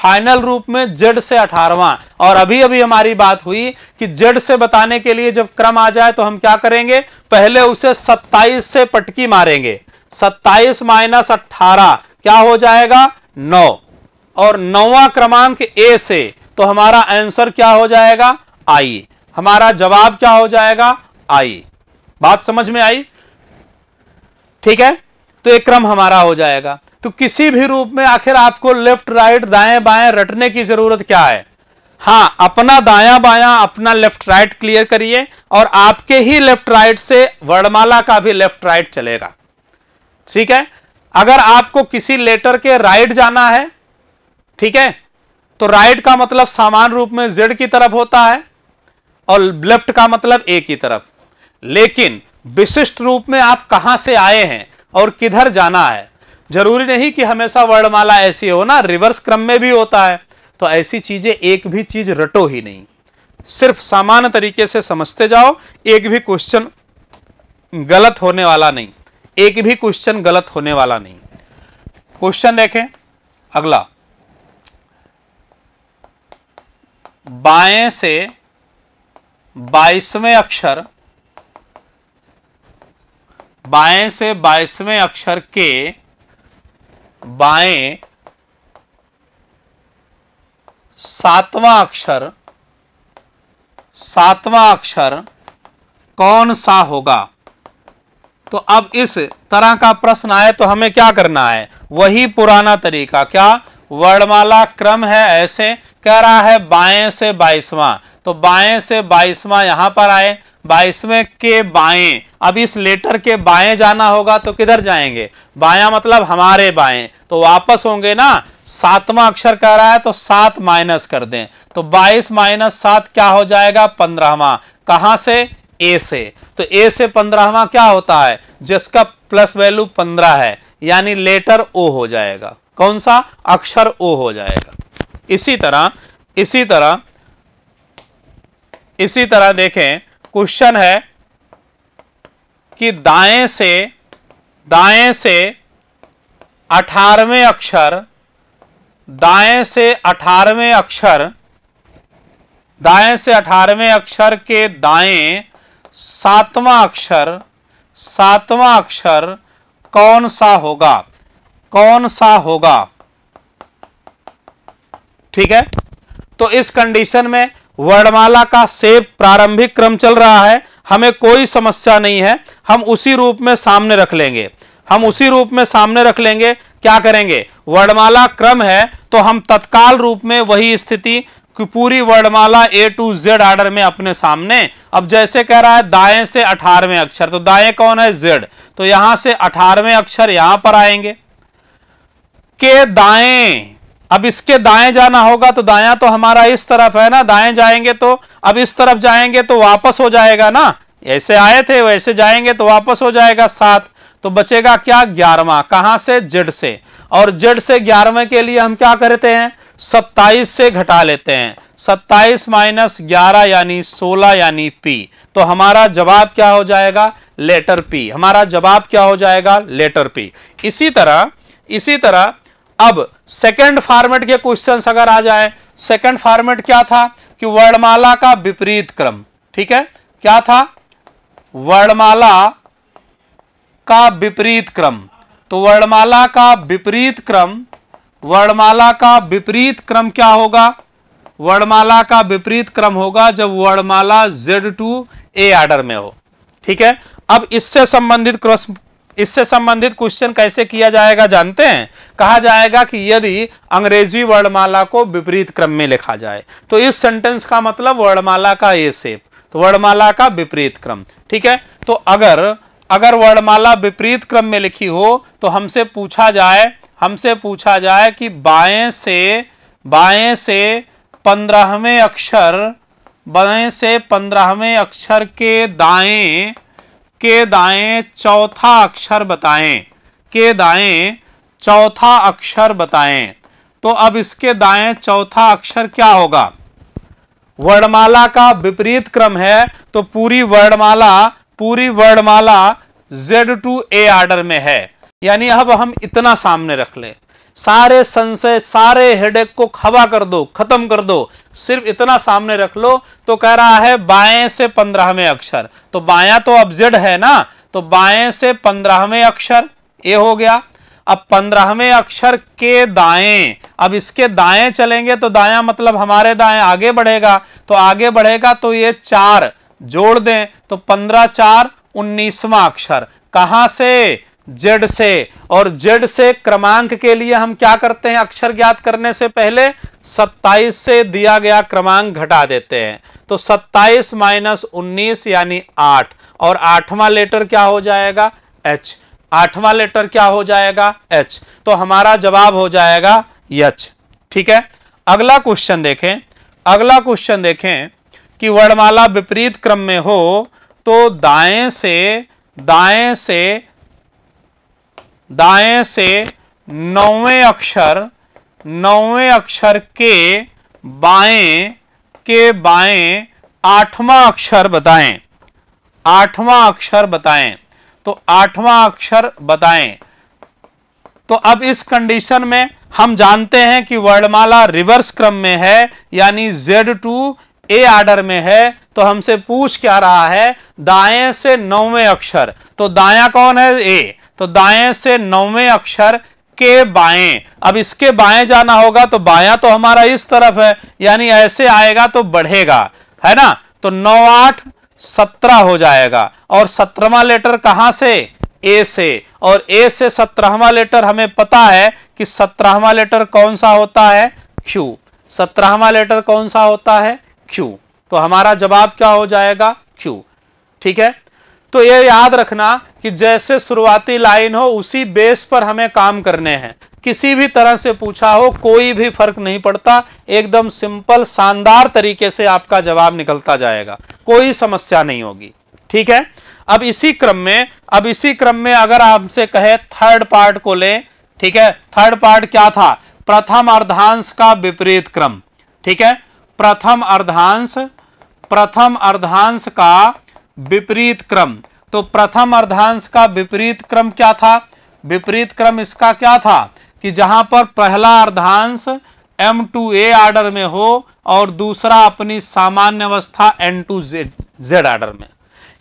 फाइनल रूप में जेड से अठारवा और अभी अभी हमारी बात हुई कि जेड से बताने के लिए जब क्रम आ जाए तो हम क्या करेंगे पहले उसे 27 से पटकी मारेंगे 27 माइनस अट्ठारह क्या हो जाएगा नौ और नौवा क्रमांक ए से तो हमारा आंसर क्या हो जाएगा आई हमारा जवाब क्या हो जाएगा आई बात समझ में आई ठीक है तो एक क्रम हमारा हो जाएगा तो किसी भी रूप में आखिर आपको लेफ्ट राइट दाएं बाएं रटने की जरूरत क्या है हां अपना दाया बाया अपना लेफ्ट राइट क्लियर करिए और आपके ही लेफ्ट राइट से वर्णमाला का भी लेफ्ट राइट चलेगा ठीक है अगर आपको किसी लेटर के राइट जाना है ठीक है तो राइट का मतलब सामान्य रूप में जेड की तरफ होता है और लेफ्ट का मतलब ए की तरफ लेकिन विशिष्ट रूप में आप कहां से आए हैं और किधर जाना है जरूरी नहीं कि हमेशा वर्णमाला ऐसी हो ना रिवर्स क्रम में भी होता है तो ऐसी चीजें एक भी चीज रटो ही नहीं सिर्फ सामान्य तरीके से समझते जाओ एक भी क्वेश्चन गलत होने वाला नहीं एक भी क्वेश्चन गलत होने वाला नहीं क्वेश्चन देखें अगला बाएं से बाईसवें अक्षर बाएं से बाईसवें अक्षर के बाएं सातवां अक्षर सातवां अक्षर कौन सा होगा तो अब इस तरह का प्रश्न आए तो हमें क्या करना है वही पुराना तरीका क्या वर्णमाला क्रम है ऐसे कह रहा है बाएं से बाईसवां तो बाएं से बाईसवां यहां पर आए बाईसवें के बाएं अब इस लेटर के बाएं जाना होगा तो किधर जाएंगे बाया मतलब हमारे बाएं तो वापस होंगे ना सातवां अक्षर कह रहा है तो सात माइनस कर दें तो बाईस माइनस सात क्या हो जाएगा पंद्रहवा कहा से ए से तो ए से पंद्रहवा क्या होता है जिसका प्लस वैल्यू पंद्रह है यानी लेटर ओ हो जाएगा कौन सा अक्षर ओ हो जाएगा इसी तरह इसी तरह इसी तरह देखें क्वेश्चन है कि दाएं से दाएं से अठारहवें अक्षर दाएं से अठारहवें अक्षर दाएं से अठारहवें अक्षर के दाएं सातवां अक्षर सातवां अक्षर कौन सा होगा कौन सा होगा ठीक है तो इस कंडीशन में वर्णमाला का सेव प्रारंभिक क्रम चल रहा है हमें कोई समस्या नहीं है हम उसी रूप में सामने रख लेंगे हम उसी रूप में सामने रख लेंगे क्या करेंगे वर्णमाला क्रम है तो हम तत्काल रूप में वही स्थिति कि पूरी वर्णमाला ए टू जेड आर्डर में अपने सामने अब जैसे कह रहा है दाएं से अठारहवें अक्षर तो दाएं कौन है जेड तो यहां से अठारहवें अक्षर यहां पर आएंगे इसके दाएं अब इसके दाएं जाना होगा तो दाया तो हमारा इस तरफ है ना दाएं जाएंगे तो अब इस तरफ जाएंगे तो वापस हो जाएगा ना ऐसे आए थे वैसे जाएंगे तो वापस हो जाएगा सात तो बचेगा क्या ग्यारहवा कहां से जेड से और जेड से ग्यारहवें के लिए हम क्या करते हैं सत्ताईस से घटा लेते हैं सत्ताईस माइनस ग्यारह यानी सोलह यानी पी तो हमारा जवाब क्या हो जाएगा लेटर पी हमारा जवाब क्या हो जाएगा लेटर पी इसी तरह इसी तरह अब सेकंड फॉर्मेट के क्वेश्चंस अगर आ जाए सेकंड फॉर्मेट क्या था कि वर्णमाला का विपरीत क्रम ठीक है क्या था वर्णमाला का विपरीत क्रम तो वर्णमाला का विपरीत क्रम वर्णमाला का विपरीत क्रम क्या होगा वर्णमाला का विपरीत क्रम होगा जब वर्णमाला जेड टू ए आर्डर में हो ठीक है अब इससे संबंधित इससे संबंधित क्वेश्चन कैसे किया जाएगा जानते हैं कहा जाएगा कि यदि अंग्रेजी वर्णमाला को विपरीत क्रम में लिखा जाए तो इस सेंटेंस का मतलब वर्णमाला का ए सेप तो वर्णमाला का विपरीत क्रम ठीक है तो अगर अगर वर्णमाला विपरीत क्रम में लिखी हो तो हमसे पूछा जाए हमसे पूछा जाए कि बाएं से बाएं से पंद्रहवें अक्षर बाएं से पंद्रहवें अक्षर के दाएं के दाएं चौथा अक्षर बताएं के दाएं चौथा अक्षर बताएं तो अब इसके दाएं चौथा अक्षर क्या होगा वर्णमाला का विपरीत क्रम है तो पूरी वर्णमाला पूरी वर्णमाला Z टू A आर्डर में है यानी अब हम इतना सामने रख लें सारे संशय सारे हेडेक को खबा कर दो खत्म कर दो सिर्फ इतना सामने रख लो तो कह रहा है बाएं से पंद्रहवें अक्षर तो बाया तो अब जेड है ना तो बाएं से पंद्रहवें अक्षर ये हो गया अब पंद्रहवें अक्षर के दाएं अब इसके दाएं चलेंगे तो दाया मतलब हमारे दाएं आगे बढ़ेगा तो आगे बढ़ेगा तो ये चार जोड़ दें तो पंद्रह चार उन्नीसवा अक्षर कहां से जेड से और जेड से क्रमांक के लिए हम क्या करते हैं अक्षर ज्ञात करने से पहले 27 से दिया गया क्रमांक घटा देते हैं तो 27 माइनस उन्नीस यानी 8 और आठवां लेटर क्या हो जाएगा एच आठवां लेटर क्या हो जाएगा एच तो हमारा जवाब हो जाएगा यच ठीक है अगला क्वेश्चन देखें अगला क्वेश्चन देखें कि वर्णमाला विपरीत क्रम में हो तो दाएं से दाएं से दाएं से नौवें अक्षर नौवें अक्षर के बाएं के बाएं आठवां अक्षर बताएं आठवां अक्षर बताएं तो आठवां अक्षर बताएं तो अब इस कंडीशन में हम जानते हैं कि वर्णमाला रिवर्स क्रम में है यानी जेड टू ए आर्डर में है तो हमसे पूछ क्या रहा है दाएं से नौवें अक्षर तो दाया कौन है ए तो दाएं से नौवें अक्षर के बाएं अब इसके बाएं जाना होगा तो बाया तो हमारा इस तरफ है यानी ऐसे आएगा तो बढ़ेगा है ना तो नौ आठ सत्रह हो जाएगा और सत्रहवा लेटर कहां से ए से और ए से सत्रहवा लेटर हमें पता है कि सत्रहवा लेटर कौन सा होता है क्यू सत्रहवा लेटर कौन सा होता है क्यू तो हमारा जवाब क्या हो जाएगा क्यू ठीक है तो ये याद रखना कि जैसे शुरुआती लाइन हो उसी बेस पर हमें काम करने हैं किसी भी तरह से पूछा हो कोई भी फर्क नहीं पड़ता एकदम सिंपल शानदार तरीके से आपका जवाब निकलता जाएगा कोई समस्या नहीं होगी ठीक है अब इसी क्रम में अब इसी क्रम में अगर आपसे कहे थर्ड पार्ट को ले ठीक है थर्ड पार्ट क्या था प्रथम अर्धांश का विपरीत क्रम ठीक है प्रथम अर्धांश प्रथम अर्धांश का विपरीत क्रम तो प्रथम अर्धांश का विपरीत क्रम क्या था विपरीत क्रम इसका क्या था कि जहां पर पहला अर्धांश एम टू ए आर्डर में हो और दूसरा अपनी सामान्य अवस्था N to Z Z order में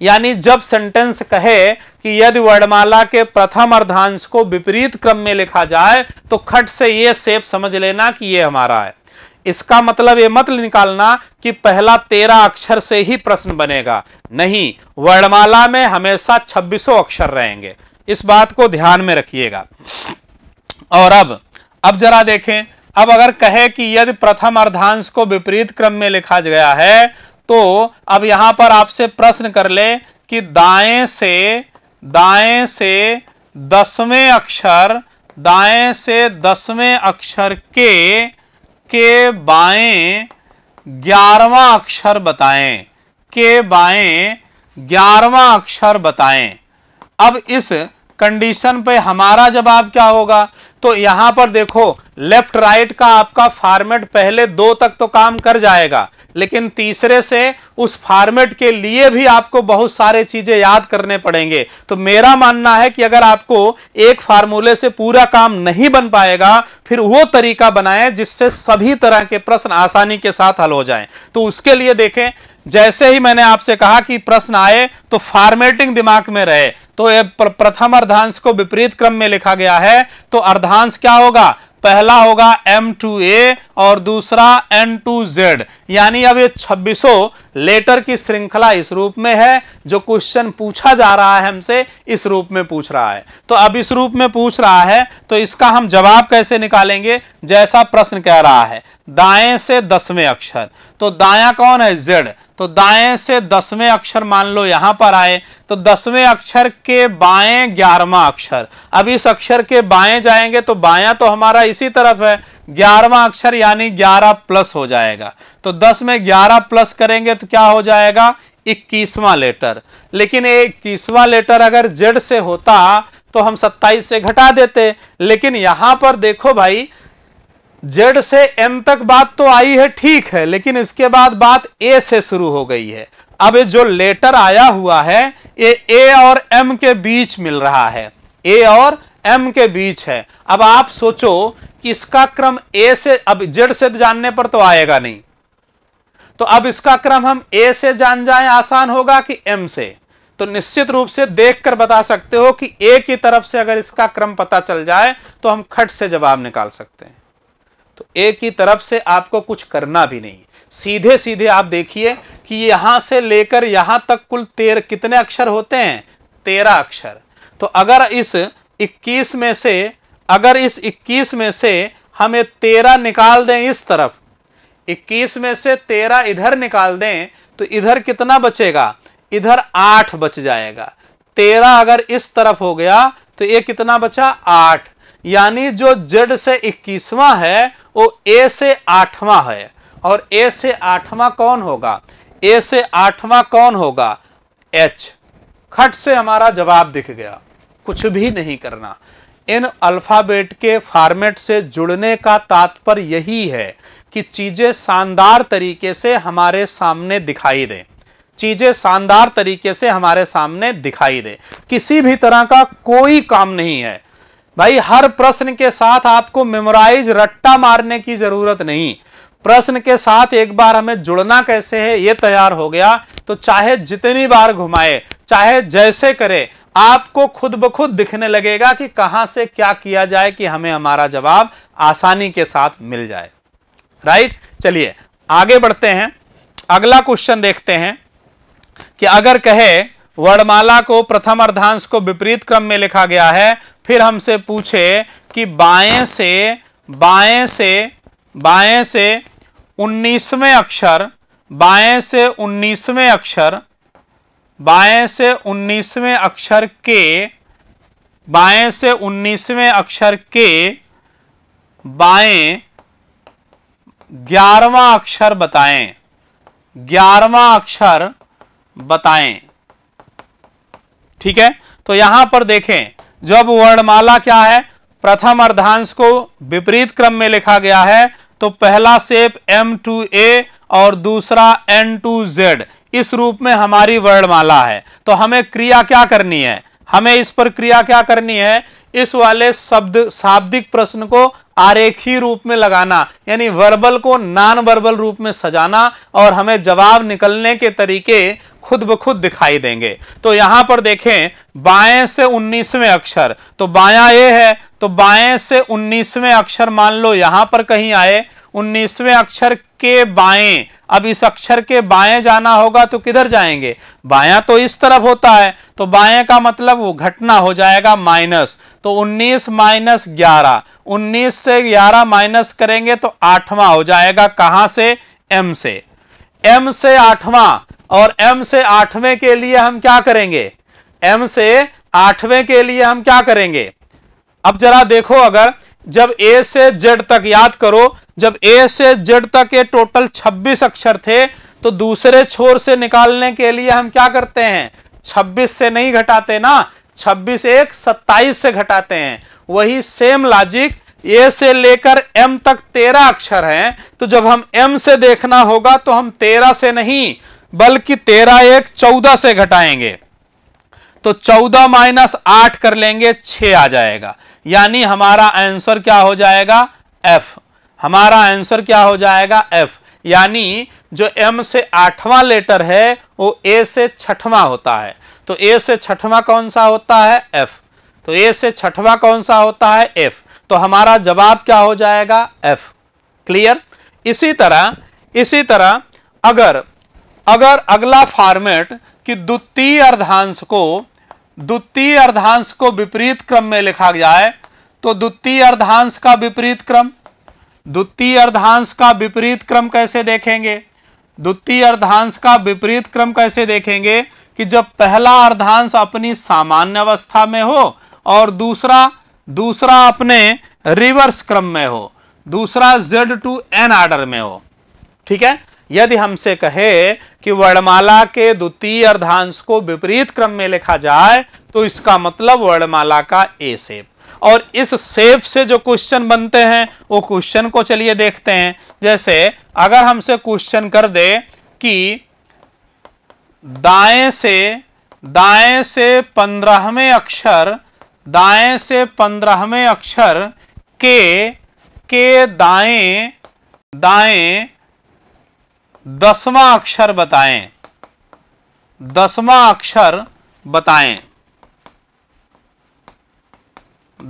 यानी जब सेंटेंस कहे कि यदि वर्णमाला के प्रथम अर्धांश को विपरीत क्रम में लिखा जाए तो खट से यह सेप समझ लेना कि यह हमारा है इसका मतलब ये मत निकालना कि पहला तेरह अक्षर से ही प्रश्न बनेगा नहीं वर्णमाला में हमेशा छब्बीसों अक्षर रहेंगे इस बात को ध्यान में रखिएगा और अब अब जरा देखें अब अगर कहे कि यदि प्रथम अर्धांश को विपरीत क्रम में लिखा गया है तो अब यहां पर आपसे प्रश्न कर ले कि दाएं से दाएं से दसवें अक्षर दाएं से दसवें अक्षर के के बाएं ग्यारहवा अक्षर बताएं के बाएं ग्यारहवा अक्षर बताएं अब इस कंडीशन पे हमारा जवाब क्या होगा तो यहां पर देखो लेफ्ट राइट का आपका फॉर्मेट पहले दो तक तो काम कर जाएगा लेकिन तीसरे से उस फॉर्मेट के लिए भी आपको बहुत सारे चीज़ें याद करने पड़ेंगे तो मेरा मानना है कि अगर आपको एक फार्मूले से पूरा काम नहीं बन पाएगा फिर वो तरीका बनाए जिससे सभी तरह के प्रश्न आसानी के साथ हल हो जाए तो उसके लिए देखें जैसे ही मैंने आपसे कहा कि प्रश्न आए तो फॉर्मेटिंग दिमाग में रहे तो प्रथम अर्धांश को विपरीत क्रम में लिखा गया है तो अर्धांश क्या होगा पहला होगा M2A और दूसरा N2Z यानी अब ये छब्बीसों लेटर की श्रृंखला इस रूप में है जो क्वेश्चन पूछा जा रहा है हमसे इस रूप में पूछ रहा है तो अब इस रूप में पूछ रहा है तो इसका हम जवाब कैसे निकालेंगे जैसा प्रश्न कह रहा है दाएं से दसवें अक्षर तो दाया कौन है जेड तो दाएं से दसवें अक्षर मान लो यहां पर आए तो दसवें अक्षर के बाएं ग्यारहवा अक्षर अब इस अक्षर के बाएं जाएंगे तो बाया तो हमारा इसी तरफ है ग्यारहवा अक्षर यानी ग्यारह प्लस हो जाएगा तो दस में ग्यारह प्लस करेंगे तो क्या हो जाएगा इक्कीसवां लेटर लेकिन इक्कीसवां लेटर अगर जेड से होता तो हम सत्ताईस से घटा देते लेकिन यहां पर देखो भाई जेड से एम तक बात तो आई है ठीक है लेकिन इसके बाद बात ए से शुरू हो गई है अब ये जो लेटर आया हुआ है ये ए और एम के बीच मिल रहा है ए और एम के बीच है अब आप सोचो कि इसका क्रम ए से अब जेड से जानने पर तो आएगा नहीं तो अब इसका क्रम हम ए से जान जाए आसान होगा कि एम से तो निश्चित रूप से देखकर बता सकते हो कि ए की तरफ से अगर इसका क्रम पता चल जाए तो हम खट से जवाब निकाल सकते हैं तो ए की तरफ से आपको कुछ करना भी नहीं सीधे सीधे आप देखिए कि यहां से लेकर यहां तक कुल तेरह कितने अक्षर होते हैं तेरह अक्षर तो अगर इस 21 में से अगर इस 21 में से हमें तेरह निकाल दें इस तरफ 21 में से तेरह इधर निकाल दें तो इधर कितना बचेगा इधर आठ बच जाएगा तेरह अगर इस तरफ हो गया तो ये कितना बचा आठ यानी जो जेड से इक्कीसवां है वो ए से आठवां है और ए से आठवां कौन होगा ए से आठवां कौन होगा एच खट से हमारा जवाब दिख गया कुछ भी नहीं करना इन अल्फ़ाबेट के फॉर्मेट से जुड़ने का तात्पर्य यही है कि चीज़ें शानदार तरीके से हमारे सामने दिखाई दें चीज़ें शानदार तरीके से हमारे सामने दिखाई दें किसी भी तरह का कोई काम नहीं है भाई हर प्रश्न के साथ आपको मेमोराइज रट्टा मारने की जरूरत नहीं प्रश्न के साथ एक बार हमें जुड़ना कैसे है ये तैयार हो गया तो चाहे जितनी बार घुमाए चाहे जैसे करे आपको खुद ब खुद दिखने लगेगा कि कहां से क्या किया जाए कि हमें हमारा जवाब आसानी के साथ मिल जाए राइट चलिए आगे बढ़ते हैं अगला क्वेश्चन देखते हैं कि अगर कहे वर्णमाला को प्रथम अर्धांश को विपरीत क्रम में लिखा गया है फिर हमसे पूछे कि बाएं से बाएं से बाएं से उन्नीसवें अक्षर बाएं से उन्नीसवें अक्षर बाएं से उन्नीसवें अक्षर के बाएं से उन्नीसवें अक्षर के बाएं ग्यारहवा अक्षर बताएं ग्यारहवा अक्षर बताएं ठीक है तो यहां पर देखें जब वर्णमाला क्या है प्रथम अर्धांश को विपरीत क्रम में लिखा गया है तो पहला सेप एम टू ए और दूसरा एन टू जेड इस रूप में हमारी वर्णमाला है तो हमें क्रिया क्या करनी है हमें इस पर क्रिया क्या करनी है इस वाले शब्द शाब्दिक प्रश्न को आरेखी रूप में लगाना यानी वर्बल को नॉन वर्बल रूप में सजाना और हमें जवाब निकलने के तरीके खुद ब खुद दिखाई देंगे तो यहां पर देखें बाएं से उन्नीसवें अक्षर तो बाया ए है तो बाएं से उन्नीसवें अक्षर मान लो यहां पर कहीं आए उन्नीसवें अक्षर के बाएं अब इस अक्षर के बाएं जाना होगा तो किधर जाएंगे बाया तो इस तरफ होता है तो बाएं का मतलब वो घटना हो जाएगा माइनस तो 19 माइनस ग्यारह उन्नीस से 11 माइनस करेंगे तो आठवां हो जाएगा कहां से एम से एम से आठवां और एम से आठवें के लिए हम क्या करेंगे एम से आठवें के लिए हम क्या करेंगे अब जरा देखो अगर जब ए से जेड तक याद करो जब ए से जेड तक ये टोटल 26 अक्षर थे तो दूसरे छोर से निकालने के लिए हम क्या करते हैं 26 से नहीं घटाते ना 26 एक 27 से घटाते हैं वही सेम लॉजिक ए से लेकर एम तक तेरह अक्षर हैं तो जब हम एम से देखना होगा तो हम तेरह से नहीं बल्कि तेरह एक चौदह से घटाएंगे तो चौदह माइनस आठ कर लेंगे छ आ जाएगा यानी हमारा आंसर क्या हो जाएगा एफ हमारा आंसर क्या हो जाएगा एफ यानी जो एम से आठवां लेटर है वो ए से छठवां होता है तो ए से छठवां कौन सा होता है एफ तो ए से छठवां कौन सा होता है एफ तो हमारा जवाब क्या हो जाएगा एफ क्लियर इसी तरह इसी तरह अगर अगर अगला फॉर्मेट कि द्वितीय अर्धांश को द्वितीय अर्धांश को विपरीत क्रम में लिखा जाए तो द्वितीय अर्धांश का विपरीत क्रम द्वितीय अर्धांश का विपरीत क्रम कैसे देखेंगे द्वितीय अर्धांश का विपरीत क्रम कैसे देखेंगे कि जब पहला अर्धांश अपनी सामान्य अवस्था में हो और दूसरा दूसरा अपने रिवर्स क्रम में हो दूसरा जेड टू एन आर्डर में हो ठीक है यदि हमसे कहे कि वर्णमाला के द्वितीय अर्धांश को विपरीत क्रम में लिखा जाए तो इसका मतलब वर्णमाला का ए सेप और इस सेप से जो क्वेश्चन बनते हैं वो क्वेश्चन को चलिए देखते हैं जैसे अगर हमसे क्वेश्चन कर दे कि दाएं से दाएं से पंद्रहवें अक्षर दाएं से पंद्रहवें अक्षर के के दाएं दाएं दसवां अक्षर बताएं दसवां अक्षर बताएं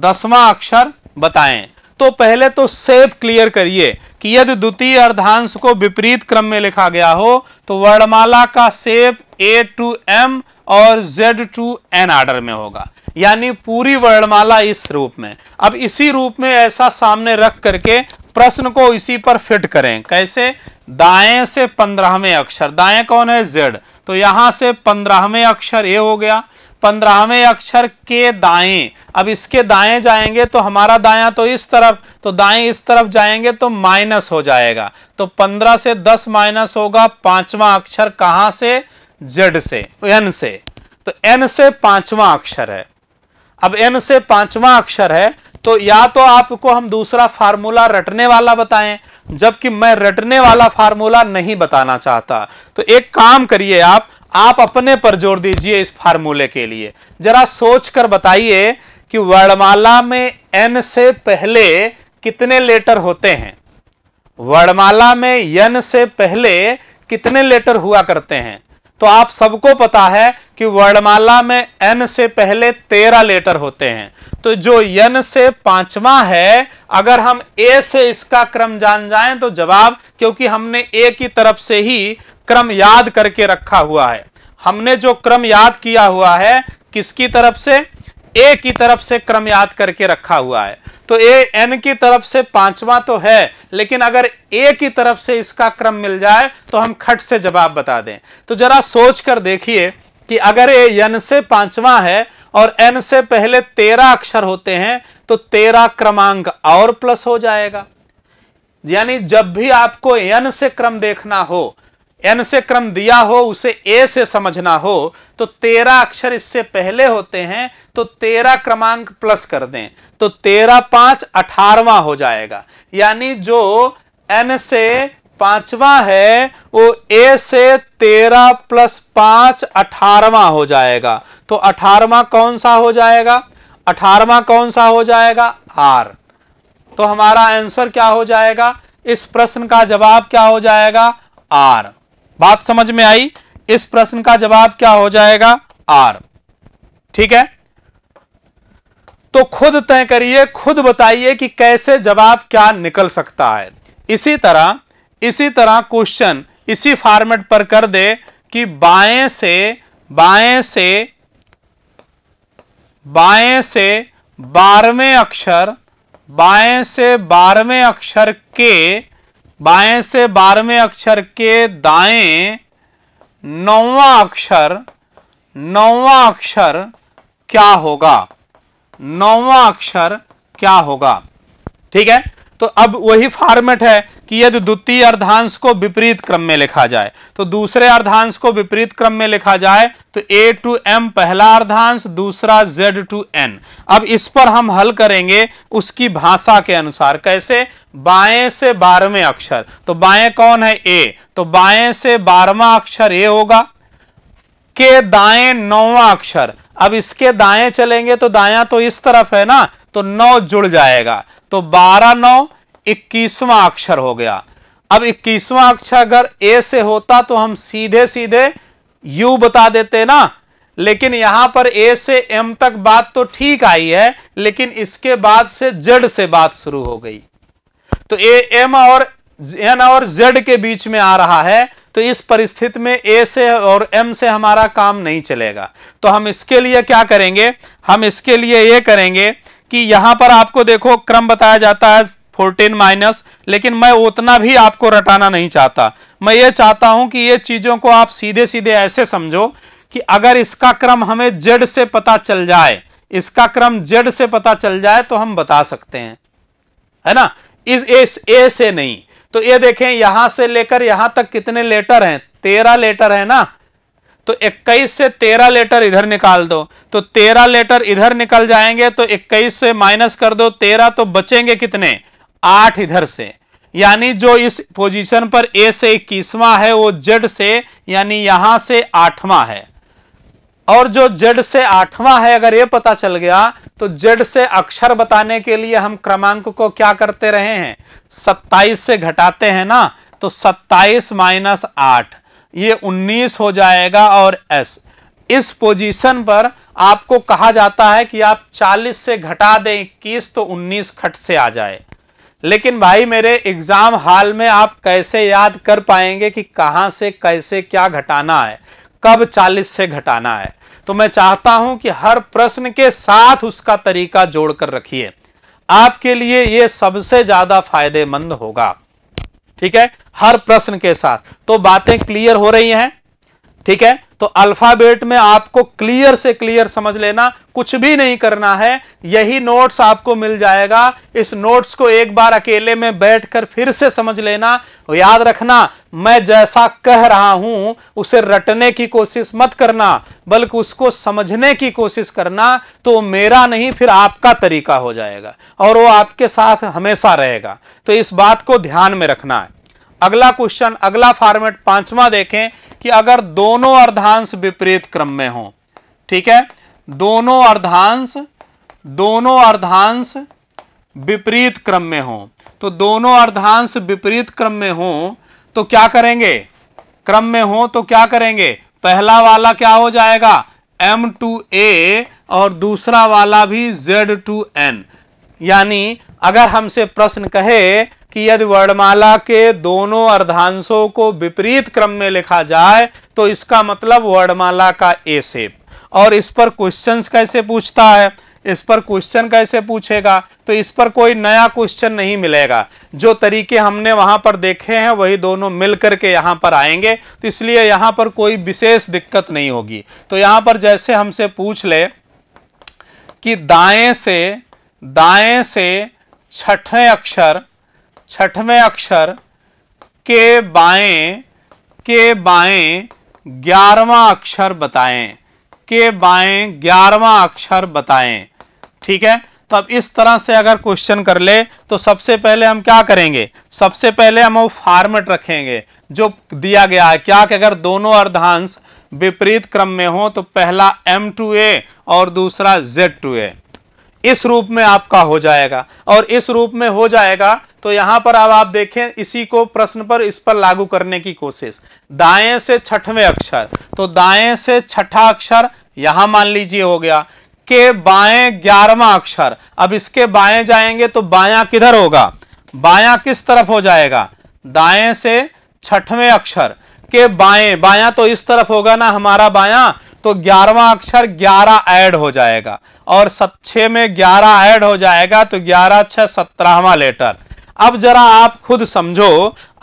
दसवां अक्षर बताएं तो पहले तो सेप क्लियर करिए कि यदि द्वितीय अर्धांश को विपरीत क्रम में लिखा गया हो तो वर्णमाला का सेप ए टू एम और Z टू N आर्डर में होगा यानी पूरी वर्णमाला इस रूप में अब इसी रूप में ऐसा सामने रख करके प्रश्न को इसी पर फिट करें कैसे दाएं से पंद्रहवें अक्षर दाएं कौन है जेड तो यहां से पंद्रहवें अक्षर ए हो गया पंद्रहवें अक्षर के दाएं अब इसके दाएं जाएंगे तो हमारा दाया तो इस तरफ तो दाएं इस तरफ जाएंगे तो माइनस हो जाएगा तो पंद्रह से दस माइनस होगा पांचवा अक्षर कहां से जेड से एन से तो एन से पांचवा अक्षर है अब एन से पांचवा अक्षर है तो या तो आपको हम दूसरा फार्मूला रटने वाला बताएं जबकि मैं रटने वाला फार्मूला नहीं बताना चाहता तो एक काम करिए आप आप अपने पर जोर दीजिए इस फार्मूले के लिए जरा सोच कर बताइए कि वर्णमाला में एन से पहले कितने लेटर होते हैं वर्णमाला में यन से पहले कितने लेटर हुआ करते हैं तो आप सबको पता है कि वर्णमाला में एन से पहले तेरह लेटर होते हैं तो जो यन से पांचवा है अगर हम ए से इसका क्रम जान जाएं तो जवाब क्योंकि हमने ए की तरफ से ही क्रम याद करके रखा हुआ है हमने जो क्रम याद किया हुआ है किसकी तरफ से ए की तरफ से क्रम याद करके रखा हुआ है तो ए एन की तरफ से पांचवा तो है लेकिन अगर ए की तरफ से इसका क्रम मिल जाए तो हम खट से जवाब बता दें तो जरा सोच कर देखिए कि अगर ए एन से पांचवा है और एन से पहले तेरह अक्षर होते हैं तो तेरह क्रमांक और प्लस हो जाएगा यानी जब भी आपको एन से क्रम देखना हो एन से क्रम दिया हो उसे ए से समझना हो तो तेरह अक्षर इससे पहले होते हैं तो तेरह क्रमांक प्लस कर दें तो तेरह पांच अठारवा हो जाएगा यानी जो एन से पांचवा है वो ए से तेरह प्लस पांच अठारवा हो जाएगा तो अठारवा कौन सा हो जाएगा अठारवा कौन सा हो जाएगा आर तो हमारा आंसर क्या हो जाएगा इस प्रश्न का जवाब क्या हो जाएगा आर बात समझ में आई इस प्रश्न का जवाब क्या हो जाएगा आर ठीक है तो खुद तय करिए खुद बताइए कि कैसे जवाब क्या निकल सकता है इसी तरह इसी तरह क्वेश्चन इसी फॉर्मेट पर कर दे कि बाएं से बाएं से बाएं से बारहवें अक्षर बाएं से बारहवें अक्षर के बाएं से बारहवें अक्षर के दाएं नौवा अक्षर नौवा अक्षर क्या होगा नौवा अक्षर क्या होगा ठीक है तो अब वही फॉर्मेट है कि यदि द्वितीय अर्धांश को विपरीत क्रम में लिखा जाए तो दूसरे अर्धांश को विपरीत क्रम में लिखा जाए तो ए टू एम पहला अर्धांश दूसरा जेड टू एन अब इस पर हम हल करेंगे उसकी भाषा के अनुसार कैसे बाएं से बारहवें अक्षर तो बाएं कौन है ए तो बाएं से बारहवा अक्षर ए होगा के दाएं नौवा अक्षर अब इसके दाएं चलेंगे तो दाया तो इस तरफ है ना तो नौ जुड़ जाएगा तो बारह नौ इक्कीसवां अक्षर हो गया अब इक्कीसवां अक्षर अगर ए से होता तो हम सीधे सीधे यू बता देते ना लेकिन यहां पर ए से एम तक बात तो ठीक आई है लेकिन इसके बाद से जेड से बात शुरू हो गई तो ए एम और एन और जेड के बीच में आ रहा है तो इस परिस्थिति में ए से और एम से हमारा काम नहीं चलेगा तो हम इसके लिए क्या करेंगे हम इसके लिए ये करेंगे कि यहां पर आपको देखो क्रम बताया जाता है फोर्टीन माइनस लेकिन मैं उतना भी आपको रटाना नहीं चाहता मैं ये चाहता हूं कि ये चीजों को आप सीधे सीधे ऐसे समझो कि अगर इसका क्रम हमें जेड से पता चल जाए इसका क्रम जेड से पता चल जाए तो हम बता सकते हैं है ना इस एस ए से नहीं तो ये देखें यहां से लेकर यहां तक कितने लेटर हैं तेरह लेटर है ना तो 21 से 13 लेटर इधर निकाल दो तो 13 लेटर इधर निकल जाएंगे तो 21 से माइनस कर दो 13 तो बचेंगे कितने आठ इधर से यानी जो इस पोजीशन पर ए से इक्कीसवा है वो जेड से यानी यहां से आठवां है और जो जेड से आठवां है अगर ये पता चल गया तो जेड से अक्षर बताने के लिए हम क्रमांक को क्या करते रहे हैं 27 से घटाते हैं ना तो 27 माइनस आठ ये 19 हो जाएगा और एस इस पोजीशन पर आपको कहा जाता है कि आप 40 से घटा दें इक्कीस तो 19 खट से आ जाए लेकिन भाई मेरे एग्ज़ाम हाल में आप कैसे याद कर पाएंगे कि कहां से कैसे क्या घटाना है कब 40 से घटाना है तो मैं चाहता हूं कि हर प्रश्न के साथ उसका तरीका जोड़कर रखिए आपके लिए ये सबसे ज़्यादा फायदेमंद होगा ठीक है हर प्रश्न के साथ तो बातें क्लियर हो रही हैं ठीक है तो अल्फाबेट में आपको क्लियर से क्लियर समझ लेना कुछ भी नहीं करना है यही नोट्स आपको मिल जाएगा इस नोट्स को एक बार अकेले में बैठकर फिर से समझ लेना याद रखना मैं जैसा कह रहा हूं उसे रटने की कोशिश मत करना बल्कि उसको समझने की कोशिश करना तो मेरा नहीं फिर आपका तरीका हो जाएगा और वो आपके साथ हमेशा रहेगा तो इस बात को ध्यान में रखना है अगला क्वेश्चन अगला फॉर्मेट पांचवा देखें कि अगर दोनों अर्धांश विपरीत क्रम में हो ठीक है दोनों अर्धांश दोनों अर्धांश विपरीत क्रम में हो तो दोनों अर्धांश विपरीत क्रम में हो तो क्या करेंगे क्रम में हो तो क्या करेंगे पहला वाला क्या हो जाएगा एम टू ए और दूसरा वाला भी जेड टू एन यानी अगर हमसे प्रश्न कहे कि यदि वर्णमाला के दोनों अर्धांशों को विपरीत क्रम में लिखा जाए तो इसका मतलब वर्णमाला का ए सेप और इस पर क्वेश्चंस कैसे पूछता है इस पर क्वेश्चन कैसे पूछेगा तो इस पर कोई नया क्वेश्चन नहीं मिलेगा जो तरीके हमने वहां पर देखे हैं वही दोनों मिल करके यहाँ पर आएंगे तो इसलिए यहाँ पर कोई विशेष दिक्कत नहीं होगी तो यहाँ पर जैसे हमसे पूछ ले कि दाएं से दाएं से छठे अक्षर छठवें अक्षर के बाएं के बाएं ग्यारहवा अक्षर बताएं के बाएं ग्यारहवा अक्षर बताएं ठीक है तो अब इस तरह से अगर क्वेश्चन कर ले तो सबसे पहले हम क्या करेंगे सबसे पहले हम वो फॉर्मेट रखेंगे जो दिया गया है क्या कि अगर दोनों अर्धांश विपरीत क्रम में हो तो पहला एम टू ए और दूसरा जेड टू ए इस रूप में आपका हो जाएगा और इस रूप में हो जाएगा तो यहां पर अब आप देखें इसी को प्रश्न पर इस पर लागू करने की कोशिश दाएं से छठवें अक्षर तो दाएं से छठा अक्षर यहां मान लीजिए हो गया के बाएं ग्यारहवा अक्षर अब इसके बाएं जाएंगे तो बाया किधर होगा बाया किस तरफ हो जाएगा दाएं से छठवें अक्षर के बाएं बाया तो इस तरफ होगा ना हमारा बाया तो ग्यारहवा अक्षर ग्यारह ऐड हो जाएगा और छे में ग्यारह ऐड हो जाएगा तो ग्यारह छह सत्रहवा लेटर अब जरा आप खुद समझो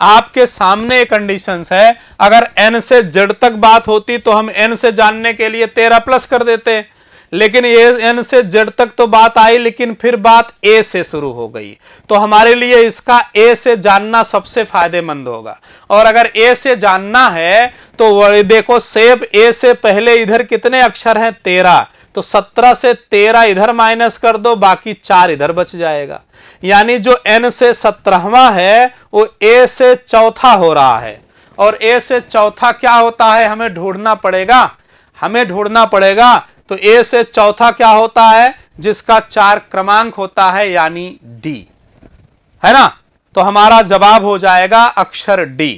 आपके सामने कंडीशन है अगर एन से जड़ तक बात होती तो हम एन से जानने के लिए तेरह प्लस कर देते हैं लेकिन ए एन से जेड तक तो बात आई लेकिन फिर बात ए से शुरू हो गई तो हमारे लिए इसका ए से जानना सबसे फायदेमंद होगा और अगर ए से जानना है तो देखो सेब ए से पहले इधर कितने अक्षर हैं तेरह तो सत्रह से तेरह इधर माइनस कर दो बाकी चार इधर बच जाएगा यानी जो एन से सत्रहवा है वो ए से चौथा हो रहा है और ए से चौथा क्या होता है हमें ढूंढना पड़ेगा हमें ढूंढना पड़ेगा तो ए से चौथा क्या होता है जिसका चार क्रमांक होता है यानी डी है ना तो हमारा जवाब हो जाएगा अक्षर डी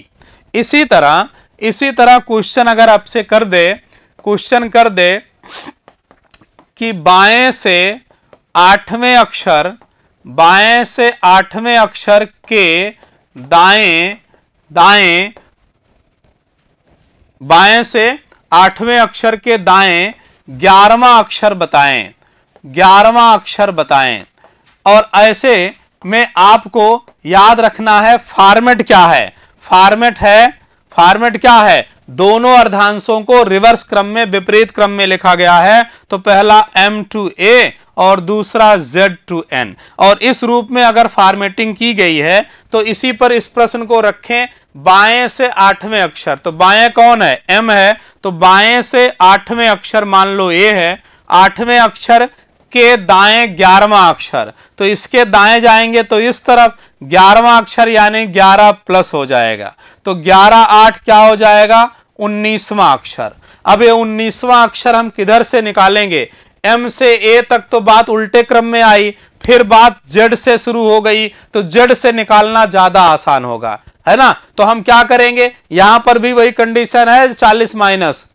इसी तरह इसी तरह क्वेश्चन अगर आपसे कर दे क्वेश्चन कर दे कि बाएं से आठवें अक्षर बाएं से आठवें अक्षर के दाएं दाएं बाएं से आठवें अक्षर के दाएं ग्यारहवा अक्षर बताएं ग्यारहवा अक्षर बताएं और ऐसे में आपको याद रखना है फॉर्मेट क्या है फॉर्मेट है फॉर्मेट क्या है दोनों अर्धांशों को रिवर्स क्रम में विपरीत क्रम में लिखा गया है तो पहला एम टू ए और दूसरा z टू n और इस रूप में अगर फॉर्मेटिंग की गई है तो इसी पर इस प्रश्न को रखें बाएं से आठवें अक्षर तो बाएं कौन है m है तो बाएं से आठवें अक्षर मान लो A है आठवें अक्षर के दाएं ग्यारहवा अक्षर तो इसके दाएं जाएंगे तो इस तरफ ग्यारहवा अक्षर यानी ग्यारह प्लस हो जाएगा तो ग्यारह आठ क्या हो जाएगा उन्नीसवा अक्षर अब ये उन्नीसवा अक्षर हम किधर से निकालेंगे एम से ए तक तो बात उल्टे क्रम में आई फिर बात जेड से शुरू हो गई तो जेड से निकालना ज्यादा आसान होगा है ना तो हम क्या करेंगे यहां पर भी वही कंडीशन है चालीस माइनस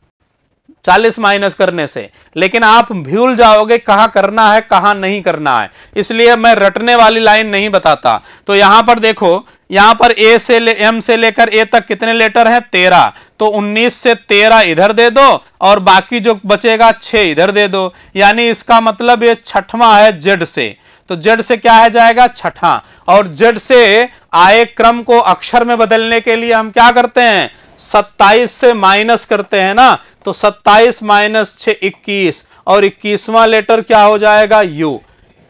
चालीस माइनस करने से लेकिन आप भूल जाओगे कहां करना है कहां नहीं करना है इसलिए मैं रटने वाली लाइन नहीं बताता तो यहां पर देखो यहां पर ए से ले एम से लेकर ए तक कितने लेटर हैं तेरह तो 19 से 13 इधर दे दो और बाकी जो बचेगा 6 इधर दे दो यानी इसका मतलब ये छठवां है जेड से तो जेड से क्या है जाएगा छठा और जेड से आए क्रम को अक्षर में बदलने के लिए हम क्या करते हैं 27 से माइनस करते हैं ना तो 27 माइनस छ इक्कीस और इक्कीसवां लेटर क्या हो जाएगा यू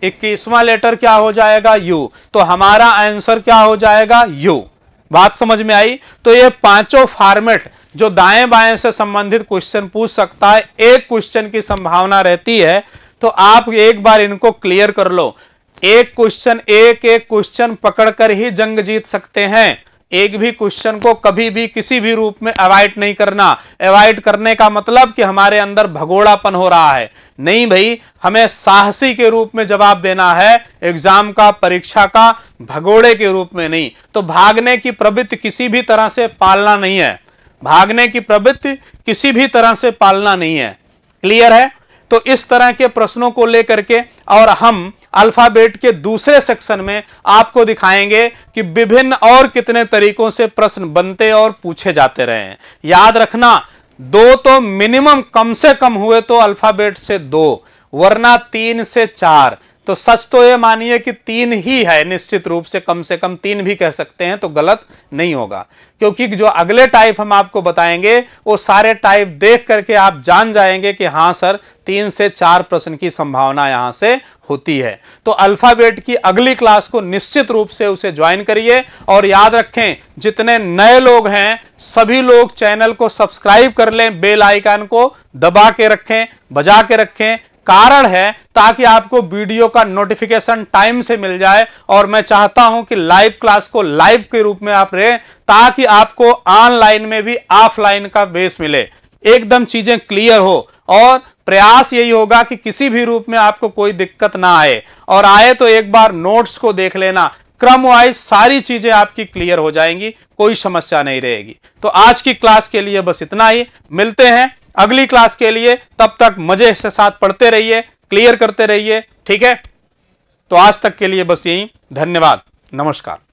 इक्कीसवां लेटर क्या हो जाएगा यू तो हमारा आंसर क्या हो जाएगा यू बात समझ में आई तो ये पांचों फॉर्मेट जो दाएं बाएं से संबंधित क्वेश्चन पूछ सकता है एक क्वेश्चन की संभावना रहती है तो आप एक बार इनको क्लियर कर लो एक क्वेश्चन एक एक क्वेश्चन पकड़कर ही जंग जीत सकते हैं एक भी क्वेश्चन को कभी भी किसी भी रूप में अवॉइड नहीं करना अवॉइड करने का मतलब कि हमारे अंदर भगोड़ापन हो रहा है नहीं भाई हमें साहसी के रूप में जवाब देना है एग्जाम का परीक्षा का भगोड़े के रूप में नहीं तो भागने की प्रवृत्ति किसी भी तरह से पालना नहीं है भागने की प्रवृत्ति किसी भी तरह से पालना नहीं है क्लियर है तो इस तरह के प्रश्नों को लेकर के और हम अल्फाबेट के दूसरे सेक्शन में आपको दिखाएंगे कि विभिन्न और कितने तरीकों से प्रश्न बनते और पूछे जाते रहे हैं याद रखना दो तो मिनिमम कम से कम हुए तो अल्फाबेट से दो वरना तीन से चार तो सच तो ये मानिए कि तीन ही है निश्चित रूप से कम से कम तीन भी कह सकते हैं तो गलत नहीं होगा क्योंकि जो अगले टाइप हम आपको बताएंगे वो सारे टाइप देख करके आप जान जाएंगे कि हाँ सर तीन से चार प्रश्न की संभावना यहां से होती है तो अल्फ़ाबेट की अगली क्लास को निश्चित रूप से उसे ज्वाइन करिए और याद रखें जितने नए लोग हैं सभी लोग चैनल को सब्सक्राइब कर लें बेल आइकन को दबा के रखें बजा के रखें कारण है ताकि आपको वीडियो का नोटिफिकेशन टाइम से मिल जाए और मैं चाहता हूं कि लाइव क्लास को लाइव के रूप में आप रहे ताकि आपको ऑनलाइन में भी ऑफलाइन का बेस मिले एकदम चीजें क्लियर हो और प्रयास यही होगा कि किसी भी रूप में आपको कोई दिक्कत ना आए और आए तो एक बार नोट्स को देख लेना क्रम वाइज सारी चीजें आपकी क्लियर हो जाएंगी कोई समस्या नहीं रहेगी तो आज की क्लास के लिए बस इतना ही मिलते हैं अगली क्लास के लिए तब तक मजे से साथ पढ़ते रहिए क्लियर करते रहिए ठीक है तो आज तक के लिए बस यही धन्यवाद नमस्कार